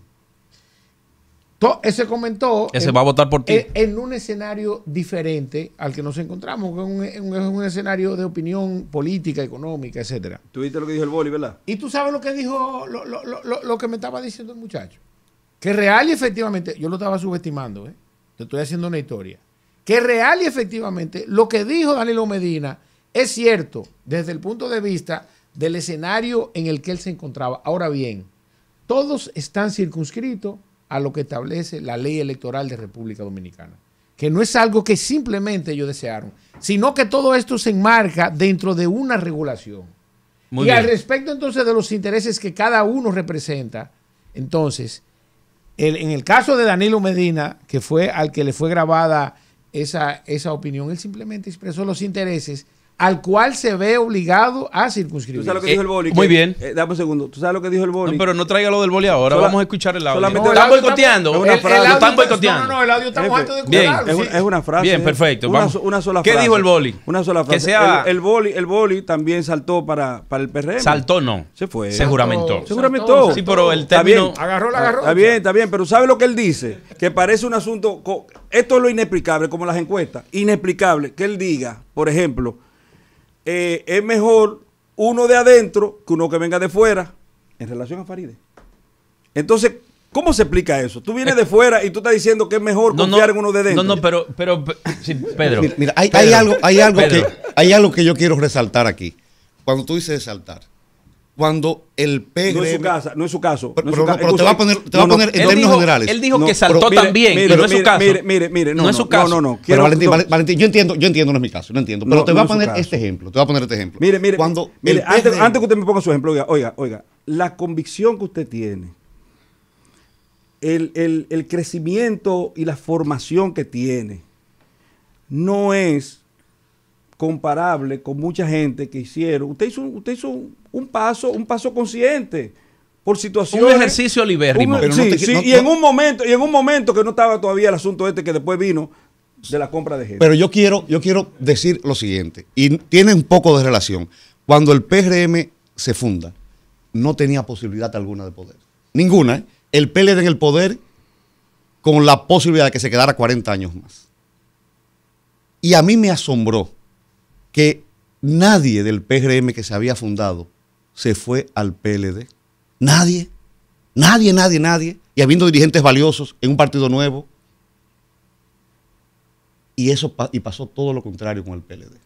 ese comentó. Ese va a votar por ti. En, un escenario diferente al que nos encontramos, que es un, escenario de opinión política, económica, etcétera. Tú viste lo que dijo el boli, ¿verdad? Y tú sabes lo que dijo, lo que me estaba diciendo el muchacho que real y efectivamente, yo lo estaba subestimando, ¿eh? te estoy haciendo una historia, que real y efectivamente lo que dijo Danilo Medina es cierto desde el punto de vista del escenario en el que él se encontraba. Ahora bien, todos están circunscritos a lo que establece la ley electoral de República Dominicana, que no es algo que simplemente ellos desearon, sino que todo esto se enmarca dentro de una regulación. Muy y al respecto entonces de los intereses que cada uno representa, entonces en el caso de Danilo Medina, que fue al que le fue grabada esa, esa opinión, él simplemente expresó los intereses al cual se ve obligado a circunscribir. ¿Tú sabes lo que dijo el boli? Eh, muy bien. Eh, dame un segundo. ¿Tú sabes lo que dijo el boli? No, pero no traiga lo del boli ahora. vamos a escuchar el audio. ¿Lo están boicoteando. No, no, el audio está muerto de bien. Es, una frase. Bien, eh. perfecto. Una, sola frase. ¿Qué dijo el boli? Una sola frase. Que sea... el, el, boli, el boli también saltó para, para el PRM. Saltó, no. Se fue. Se juramentó. Se juramentó. Sí, pero el término... Agarró la ah, agarró. Está bien, está bien. Pero ¿sabe lo que él dice? Que parece un asunto... Esto es lo inexplicable, como las encuestas. Inexplicable. Que él diga, por ejemplo eh, es mejor uno de adentro que uno que venga de fuera en relación a Faride. Entonces, ¿cómo se explica eso? Tú vienes de fuera y tú estás diciendo que es mejor confiar uno de dentro. No, no, pero, pero, Pedro. Mira, hay, algo, hay, algo que, hay algo que yo quiero resaltar aquí. Cuando tú dices resaltar, cuando el p No es su casa, no es su caso. Pero, te va a poner, te va a poner en términos generales. Él dijo que saltó también, mire, no es su caso. Mire, mire, mire, no, es su caso. No, no, no. Valentín, Valentín, yo entiendo, yo entiendo, no es mi caso, no entiendo. Pero te voy a poner este ejemplo, te voy a poner este ejemplo. Mire, mire, antes, antes que usted me ponga su ejemplo, oiga, oiga, oiga la convicción que usted tiene, el, el, crecimiento y la formación que tiene, no es comparable con mucha gente que hicieron. Usted hizo, usted hizo un un paso, un paso consciente por situaciones. Un ejercicio libérrimo. y en un momento, y en un momento que no estaba todavía el asunto este que después vino de la compra de gente. Pero yo quiero, yo quiero decir lo siguiente, y tiene un poco de relación. Cuando el PRM se funda, no tenía posibilidad alguna de poder. Ninguna. ¿eh? El PLD en el poder con la posibilidad de que se quedara 40 años más. Y a mí me asombró que nadie del PRM que se había fundado se fue al PLD? Nadie, nadie, nadie, nadie. Y habiendo dirigentes valiosos en un partido nuevo. Y eso y pasó todo lo contrario con el PLD.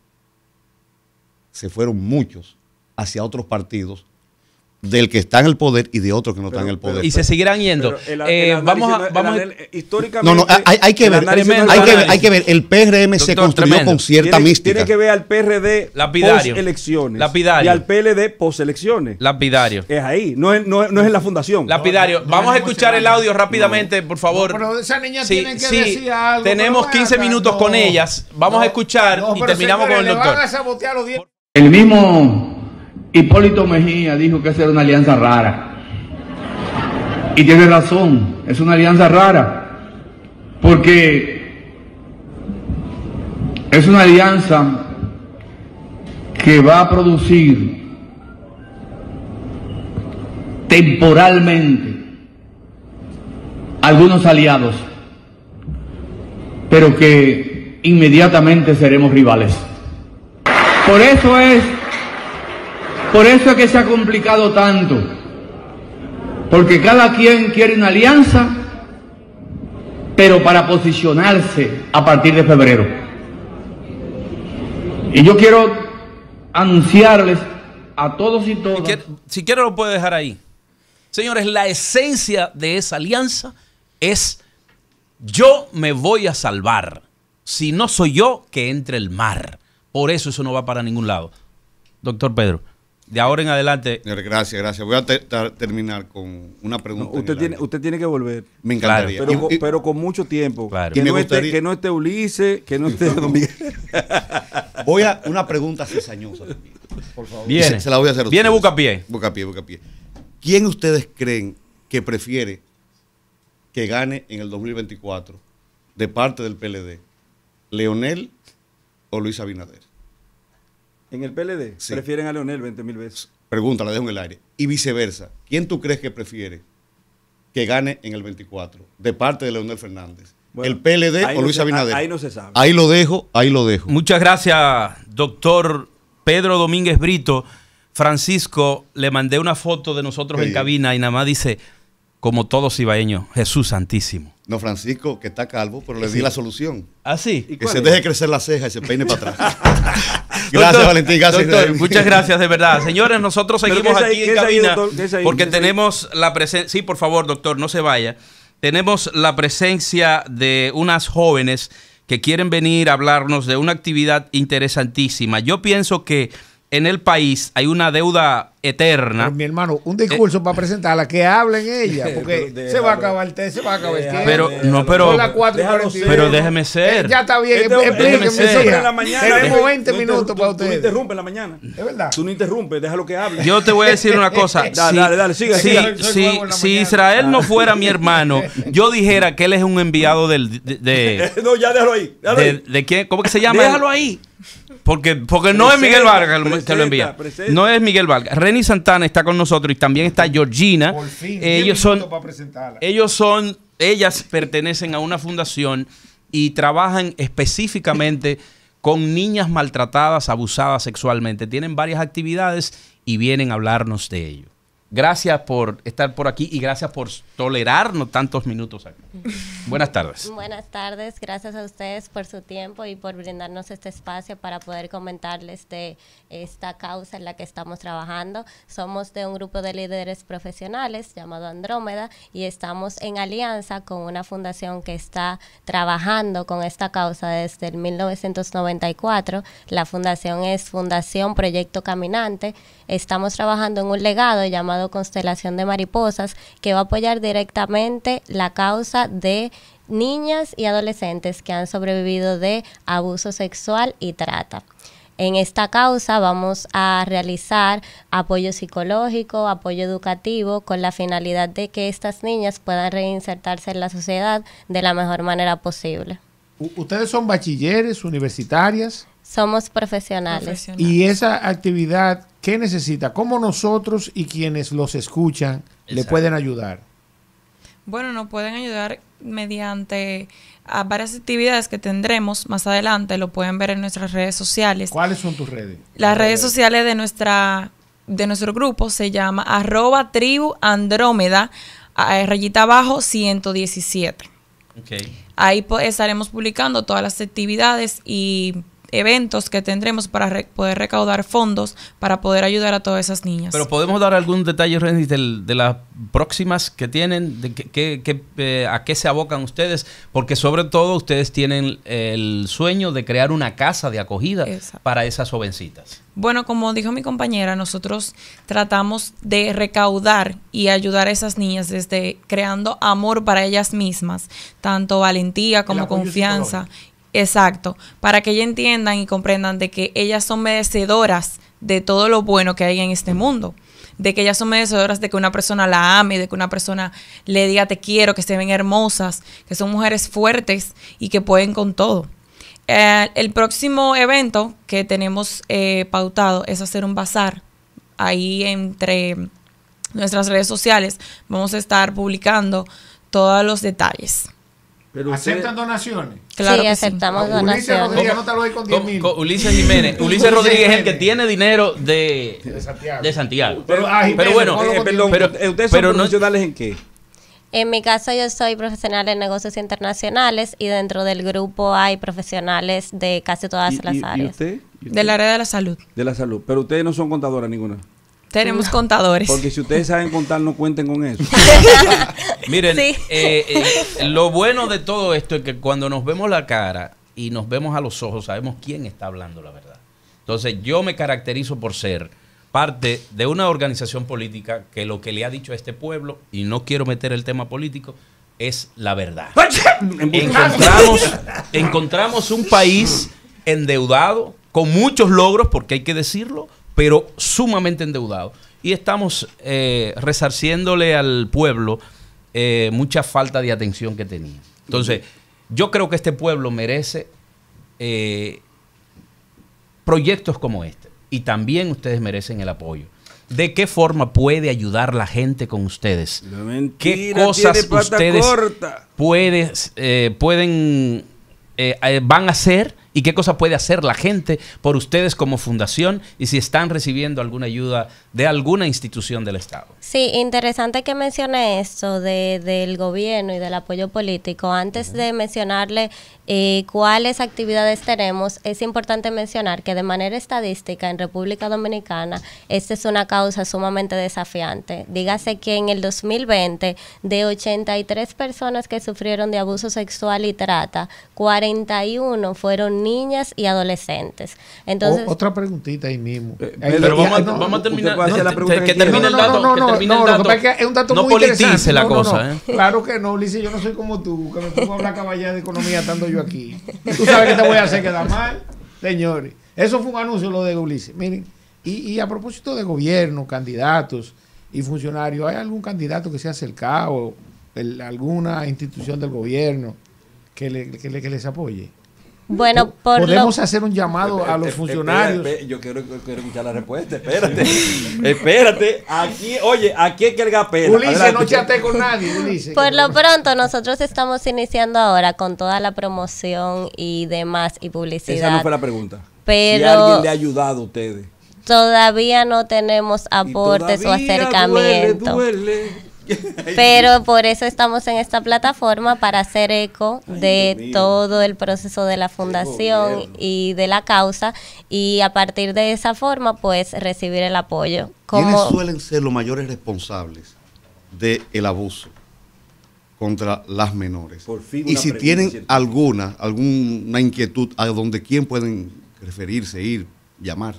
Se fueron muchos hacia otros partidos del que está en el poder y de otros que no están en el poder. y se seguirán yendo. Eh, vamos a, históricamente. No, no, hay, hay que ver, hay, que ver, El PRM se construyó con cierta mística. Tiene que ver al PRD post elecciones Lapidario. y al PLD post elecciones. Lapidario. Es ahí, no es, no, es en la fundación. Lapidario. vamos a escuchar el audio rápidamente, por favor. Pero esa niña tiene que decir algo. Tenemos 15 minutos con ellas. Vamos a escuchar y terminamos con el doctor. El mismo Hipólito Mejía dijo que esa era una alianza rara. Y tiene razón, es una alianza rara, porque es una alianza que va a producir temporalmente algunos aliados, pero que inmediatamente seremos rivales. Por eso es por eso es que se ha complicado tanto. Porque cada quien quiere una alianza, pero para posicionarse a partir de febrero. Y yo quiero anunciarles a todos y todas. Si quiere, lo puede dejar ahí. Señores, la esencia de esa alianza es yo me voy a salvar. Si no soy yo, que entre el mar. Por eso eso no va para ningún lado. Doctor Pedro de ahora en adelante. Gracias, gracias. Voy a terminar con una pregunta. usted, tiene, usted tiene que volver. Me encantaría. Pero, con, mucho tiempo. Que, no esté, Ulises, que no esté Don voy a una pregunta cesañosa. Por favor. Se, la voy a hacer. A Viene Bucapié. Bucapié, Bucapié. ¿Quién ustedes creen que prefiere que gane en el 2024 de parte del PLD? ¿Leonel o Luis Abinader? ¿En el PLD? ¿Prefieren a Leonel 20 mil veces? Pregunta, la dejo en el aire. Y viceversa. ¿Quién tú crees que prefiere que gane en el 24 de parte de Leonel Fernández? ¿El PLD o Luis Abinader? Ahí no se sabe. Ahí lo dejo, ahí lo dejo. Muchas gracias, doctor Pedro Domínguez Brito. Francisco, le mandé una foto de nosotros en cabina y nada más dice, como todos ibaeños, Jesús Santísimo. No, Francisco, que está calvo, pero le di la solución. ¿Ah, sí? Que se deje crecer la ceja y se peine para atrás. gracias, Valentín. Gracias. Doctor, muchas gracias, de verdad. Señores, nosotros seguimos aquí en cabina porque tenemos la presencia... Sí, por favor, doctor, no se vaya. Tenemos la presencia de unas jóvenes que quieren venir a hablarnos de una actividad interesantísima. Yo pienso que en el país hay una deuda eterna. mi hermano, un eh, discurso para presentarla, que hablen ella, porque se va a acabar el té, se va a acabar el té. Pero, no, pero, pero déjeme eh, ser. ya está bien, este, explíqueme, Tenemos 20 minutos para ustedes. Tú no interrumpes la mañana. Es verdad. Tú no interrumpes, déjalo que hable. Yo te voy a decir una cosa. si, dale, dale, sigue. Si, sigue, si, Israel no ah. fuera mi hermano, yo dijera que él es un enviado del... De, no, ya déjalo ahí. Déjalo ahí. De, de, quién? ¿Cómo que se llama? Déjalo ahí. Porque, no es Miguel Vargas que lo envía. No es Miguel Vargas. Reni Santana está con nosotros y también está Georgina. Por fin, ellos son, ellos son, ellas pertenecen a una fundación y trabajan específicamente con niñas maltratadas, abusadas sexualmente. Tienen varias actividades y vienen a hablarnos de ello. Gracias por estar por aquí y gracias por tolerarnos tantos minutos Buenas tardes. Buenas tardes, gracias a ustedes por su tiempo y por brindarnos este espacio para poder comentarles de esta causa en la que estamos trabajando. Somos de un grupo de líderes profesionales llamado Andrómeda y estamos en alianza con una fundación que está trabajando con esta causa desde el 1994. La fundación es Fundación Proyecto Caminante. Estamos trabajando en un legado llamado Constelación de Mariposas, que va a apoyar directamente la causa de niñas y adolescentes que han sobrevivido de abuso sexual y trata. En esta causa vamos a realizar apoyo psicológico, apoyo educativo, con la finalidad de que estas niñas puedan reinsertarse en la sociedad de la mejor manera posible. ¿Ustedes son bachilleres, universitarias? Somos profesionales. ¿Y esa actividad ¿Qué necesita? ¿Cómo nosotros y quienes los escuchan le pueden ayudar? Bueno, nos pueden ayudar mediante a ah, varias actividades que tendremos más adelante. Lo pueden ver en nuestras redes sociales. ¿Cuáles son tus redes? Las redes sociales de nuestra de nuestro grupo se llama arroba tribu andrómeda eh, rayita abajo 117. Okay. Ahí estaremos publicando todas las actividades y eventos que tendremos para poder recaudar fondos para poder ayudar a todas esas niñas. Pero podemos dar algún detalle, de, las próximas que tienen, de eh, a qué se abocan ustedes, porque sobre todo ustedes tienen el sueño de crear una casa de acogida para esas jovencitas. Bueno, como dijo mi compañera, nosotros tratamos de recaudar y ayudar a esas niñas desde creando amor para ellas mismas, tanto valentía como confianza Exacto, para que ellas entiendan y comprendan de que ellas son merecedoras de todo lo bueno que hay en este mundo, de que ellas son merecedoras de que una persona la ame, de que una persona le diga te quiero, que se ven hermosas, que son mujeres fuertes y que pueden con todo. Eh, el próximo evento que tenemos eh, pautado es hacer un bazar ahí entre nuestras redes sociales. Vamos a estar publicando todos los detalles. ¿Aceptan donaciones? Claro sí, aceptamos ah, donaciones. Ulises Rodríguez, Ulises Jiménez. Ulises Rodríguez es el que tiene dinero de, de Santiago. Pero, ah, bueno, perdón, pero, eh, ¿ustedes son profesionales en qué? En mi caso, yo soy profesional en negocios internacionales y dentro del grupo hay profesionales de casi todas las áreas. ¿y usted? Del área de la salud. De la salud. Pero ustedes no son contadoras ninguna. Tenemos contadores. Porque si ustedes saben contar, no cuenten con eso. Miren, eh, eh, lo bueno de todo esto es que cuando nos vemos la cara y nos vemos a los ojos, sabemos quién está hablando la verdad. Entonces, yo me caracterizo por ser parte de una organización política que lo que le ha dicho a este pueblo, y no quiero meter el tema político, es la verdad. encontramos, un país endeudado, con muchos logros, porque hay que decirlo, pero sumamente endeudado. Y estamos eh, resarciéndole al pueblo eh, mucha falta de atención que tenía. Entonces, yo creo que este pueblo merece eh, proyectos como este. Y también ustedes merecen el apoyo. ¿De qué forma puede ayudar la gente con ustedes? ¿Qué cosas ustedes eh, pueden, van a hacer y qué cosa puede hacer la gente por ustedes como fundación y si están recibiendo alguna ayuda de alguna institución del Estado. Sí, interesante que mencione esto del gobierno y del apoyo político. Antes de mencionarle eh, cuáles actividades tenemos, es importante mencionar que de manera estadística en República Dominicana esta es una causa sumamente desafiante. Dígase que en el 2020 de 83 personas que sufrieron de abuso sexual y trata, 41 fueron niñas y adolescentes. Entonces, otra preguntita ahí mismo. Eh, eh, pero, vamos, a, terminar. que, termine el dato. No, que el dato. no politice la cosa. ¿eh? Claro que no, Ulises, yo no soy como tú, que me pongo a hablar caballada de economía estando yo aquí. Tú sabes que te voy a hacer quedar mal, señores. Eso fue un anuncio lo de Ulises. Miren, y, y a propósito de gobierno, candidatos y funcionarios, ¿hay algún candidato que se ha acercado, el, alguna institución del gobierno que, le, que les apoye? Bueno, por podemos hacer un llamado a los funcionarios. yo quiero, quiero, escuchar la respuesta. Espérate, espérate. Aquí, oye, aquí es que el gapela. Ulises, no chate con nadie. por lo pronto, nosotros estamos iniciando ahora con toda la promoción y demás y publicidad. Esa no fue la pregunta. Pero si alguien le ha ayudado a ustedes. Todavía no tenemos aportes o acercamiento. Duele, duele. Pero por eso estamos en esta plataforma para hacer eco de todo el proceso de la fundación y de la causa y a partir de esa forma pues recibir el apoyo. ¿Quiénes suelen ser los mayores responsables del abuso contra las menores? y si tienen alguna, alguna inquietud, a donde quién pueden referirse, ir, llamar.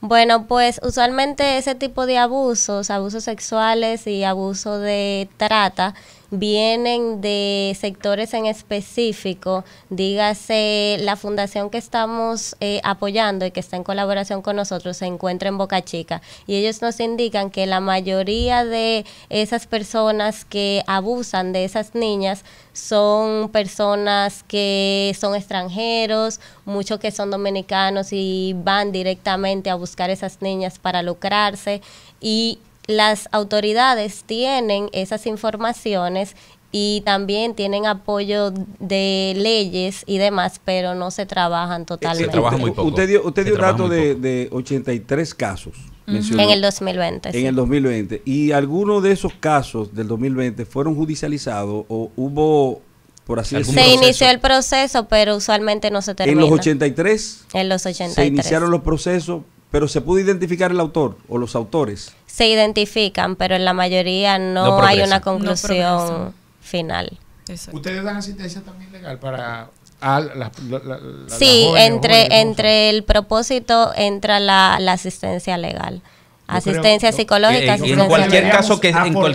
Bueno, pues usualmente ese tipo de abusos, abusos sexuales y abuso de trata, vienen de sectores en específico, dígase la fundación que estamos eh, apoyando y que está en colaboración con nosotros se encuentra en Boca Chica y ellos nos indican que la mayoría de esas personas que abusan de esas niñas son personas que son extranjeros, muchos que son dominicanos y van directamente a buscar esas niñas para lucrarse y las autoridades tienen esas informaciones y también tienen apoyo de leyes y demás, pero no se trabajan eh, totalmente. Usted dio, usted dio un dato de, de, 83 casos. en el 2020. En el 2020. Y algunos de esos casos del 2020 fueron judicializados o hubo por así decirlo. Se inició el proceso, pero usualmente no se termina. En los 83. En los 83. Se iniciaron los procesos, pero se pudo identificar el autor o los autores. Se identifican, pero en la mayoría no, hay una conclusión final. ¿Ustedes dan asistencia también legal para la, sí, entre, entre el propósito entra la, asistencia legal. asistencia psicológica, asistencia. En cualquier caso que...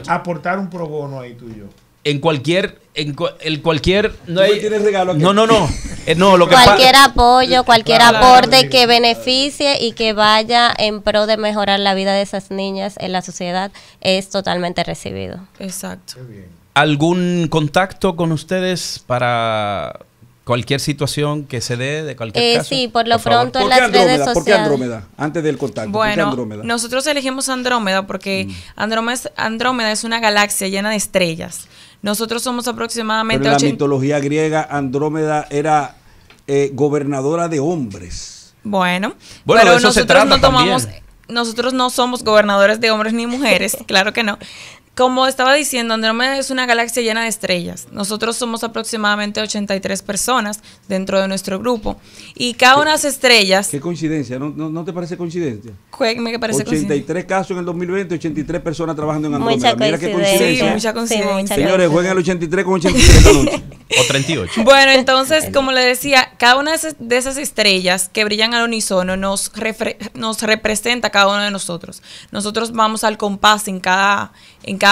Aportar un pro bono ahí tuyo en cualquier en, el cualquier no, regalo no no no eh, lo cualquier apoyo cualquier aporte que beneficie y que vaya en pro de mejorar la vida de esas niñas en la sociedad es totalmente recibido exacto algún contacto con ustedes para cualquier situación que se dé de cualquier eh, caso, Sí, por lo pronto en las redes sociales. ¿Por qué Andrómeda? Antes del contacto. nosotros elegimos Andrómeda porque mm. Andrómeda es una galaxia llena de estrellas. Nosotros somos aproximadamente... en la mitología griega, Andrómeda era eh, gobernadora de hombres. Bueno, pero nosotros no tomamos... Nosotros no somos gobernadores de hombres ni mujeres, claro que no como estaba diciendo, Andrómeda es una galaxia llena de estrellas. Nosotros somos aproximadamente 83 personas dentro de nuestro grupo. Y cada una de las estrellas... Qué coincidencia, ¿no, te parece coincidencia? Me parece 83 casos en el 2020, 83 personas trabajando en Andrómeda. Mira qué coincidencia. mucha coincidencia. Señores, jueguen el 83 con 83 O 38. Bueno, entonces, como le decía, cada una de esas estrellas que brillan al unísono nos, representa cada uno de nosotros. Nosotros vamos al compás En cada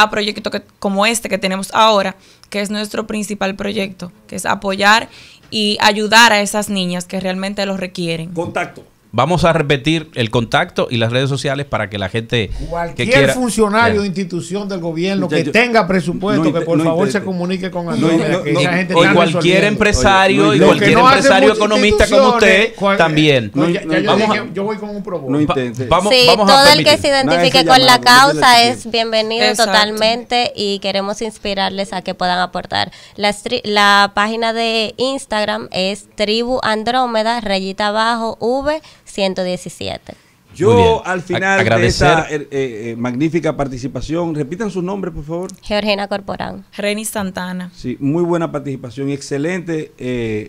proyecto como este que tenemos ahora, que es nuestro principal proyecto, que es apoyar y ayudar a esas niñas que realmente lo requieren. Contacto. Vamos a repetir el contacto y las redes sociales para que la gente. Cualquier que funcionario de institución del gobierno que tenga presupuesto, que por favor se comunique con Andrés. o cualquier empresario y cualquier empresario economista como usted también. yo, yo, voy con un problema. vamos, sí, todo el que se identifique con la causa es bienvenido totalmente y queremos inspirarles a que puedan aportar. La, la página de Instagram es Tribu Andrómeda, rayita abajo, V 117. Yo al final de eh, eh, eh, magnífica participación, repitan sus nombres, por favor. Georgina corporal Reni Santana. Sí, muy buena participación, excelente.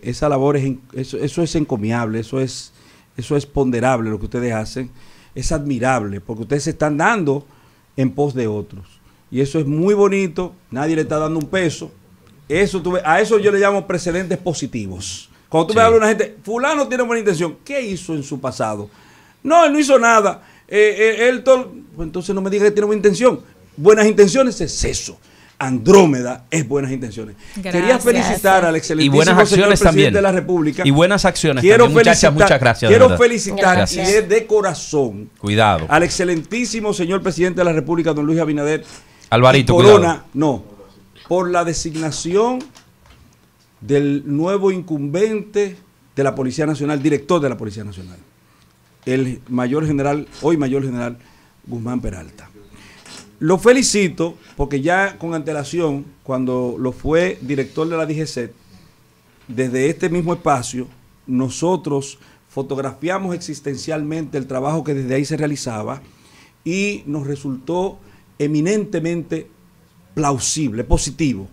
esa labor es eso, es encomiable, eso es eso es ponderable lo que ustedes hacen, es admirable porque ustedes se están dando en pos de otros y eso es muy bonito. Nadie le está dando un peso. Eso tuve, a eso yo le llamo precedentes positivos. Cuando tú me hablas de una gente, fulano tiene buena intención, ¿qué hizo en su pasado? No, él no hizo nada. Eh, eh, él pues entonces no me diga que tiene buena intención. Buenas intenciones es eso. Andrómeda es buenas intenciones. Quería felicitar al excelentísimo señor presidente de la República. Y buenas acciones quiero también, muchas gracias. Quiero felicitar y de, corazón cuidado. al excelentísimo señor presidente de la República, don Luis Abinader. Alvarito, Corona, no, por la designación del nuevo incumbente de la Policía Nacional, director de la Policía Nacional, el mayor general, hoy mayor general Guzmán Peralta. Lo felicito porque ya con antelación, cuando lo fue director de la DGC, desde este mismo espacio, nosotros fotografiamos existencialmente el trabajo que desde ahí se realizaba y nos resultó eminentemente plausible, positivo.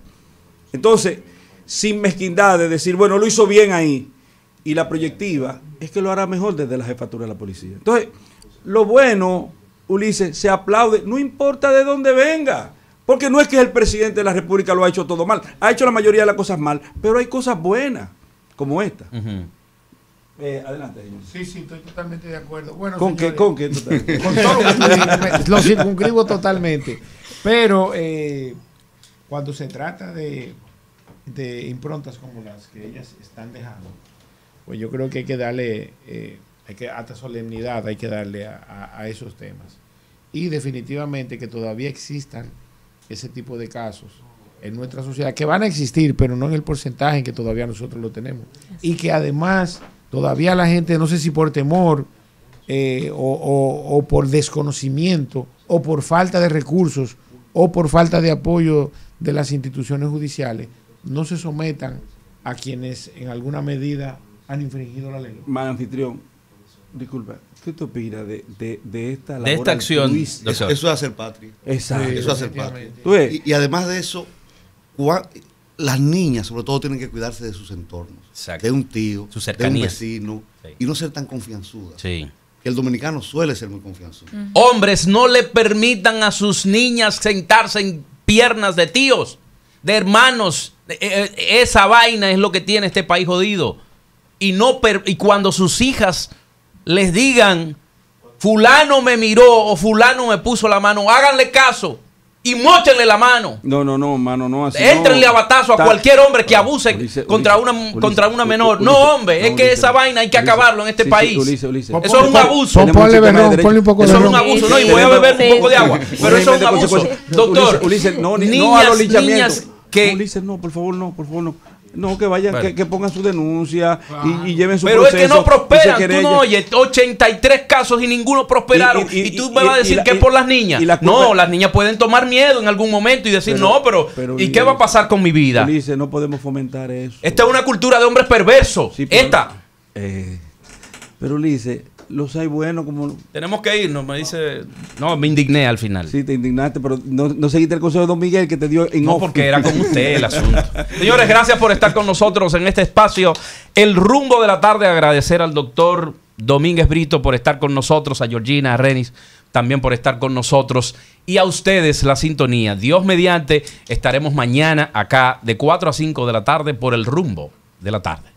Entonces, sin mezquindad de decir, bueno, lo hizo bien ahí. Y la proyectiva es que lo hará mejor desde la jefatura de la policía. Entonces, lo bueno, Ulises, se aplaude, no importa de dónde venga. Porque no es que el presidente de la República lo ha hecho todo mal. Ha hecho la mayoría de las cosas mal, pero hay cosas buenas, como esta. Eh, adelante, Sí, sí, estoy totalmente de acuerdo. ¿Con qué? ¿Con qué? Con todo lo que Lo totalmente. Pero eh, cuando se trata de de improntas como las que ellas están dejando, pues yo creo que hay que darle, eh, hay que hasta solemnidad hay que darle a, esos temas. Y definitivamente que todavía existan ese tipo de casos en nuestra sociedad, que van a existir, pero no en el porcentaje que todavía nosotros lo tenemos. Y que además todavía la gente, no sé si por temor eh, o por desconocimiento o por falta de recursos o por falta de apoyo de las instituciones judiciales, no se sometan a quienes en alguna medida han infringido la ley. Más anfitrión, disculpa, ¿qué te opina de, esta esta acción. Eso, es hacer patria. Exacto. eso es patria. Y, además de eso, las niñas sobre todo tienen que cuidarse de sus entornos. De un tío, de un vecino. Y no ser tan confianzudas. Sí el dominicano suele ser muy confianzudo. Hombres, no le permitan a sus niñas sentarse en piernas de tíos, de hermanos, eh, eh, esa vaina es lo que tiene este país jodido. Y, no y cuando sus hijas les digan, fulano me miró o fulano me puso la mano, háganle caso y mochenle la mano. No, no, no, mano, no. Así Éntrenle a batazo a cualquier hombre que ah, abuse contra, una, contra una menor. no, hombre, es que esa vaina hay que acabarlo en este país. Eso es un abuso. Ponle, un poco de Eso es un abuso, no, y voy a beber un poco de agua. Pero eso es un abuso. Doctor, niñas, niñas que no, por favor, no, por favor, no. No, que vayan, que, pongan su denuncia y, lleven su Pero es que no prosperan, tú no oyes 83 casos y ninguno prosperaron. Y, tú me vas a decir que es por las niñas. no, las niñas pueden tomar miedo en algún momento y decir, no, pero, ¿y qué va a pasar con mi vida? dice no podemos fomentar eso. Esta es una cultura de hombres perversos. Esta. Eh, pero Ulises, los hay buenos como... Tenemos que irnos, me dice... No, me indigné al final. Sí, te indignaste, pero no, seguiste el consejo de Don Miguel que te dio No, porque era con usted el asunto. Señores, gracias por estar con nosotros en este espacio. El rumbo de la tarde, agradecer al doctor Domínguez Brito por estar con nosotros, a Georgina, a Renis también por estar con nosotros y a ustedes la sintonía. Dios mediante, estaremos mañana acá de 4 a 5 de la tarde por el rumbo de la tarde.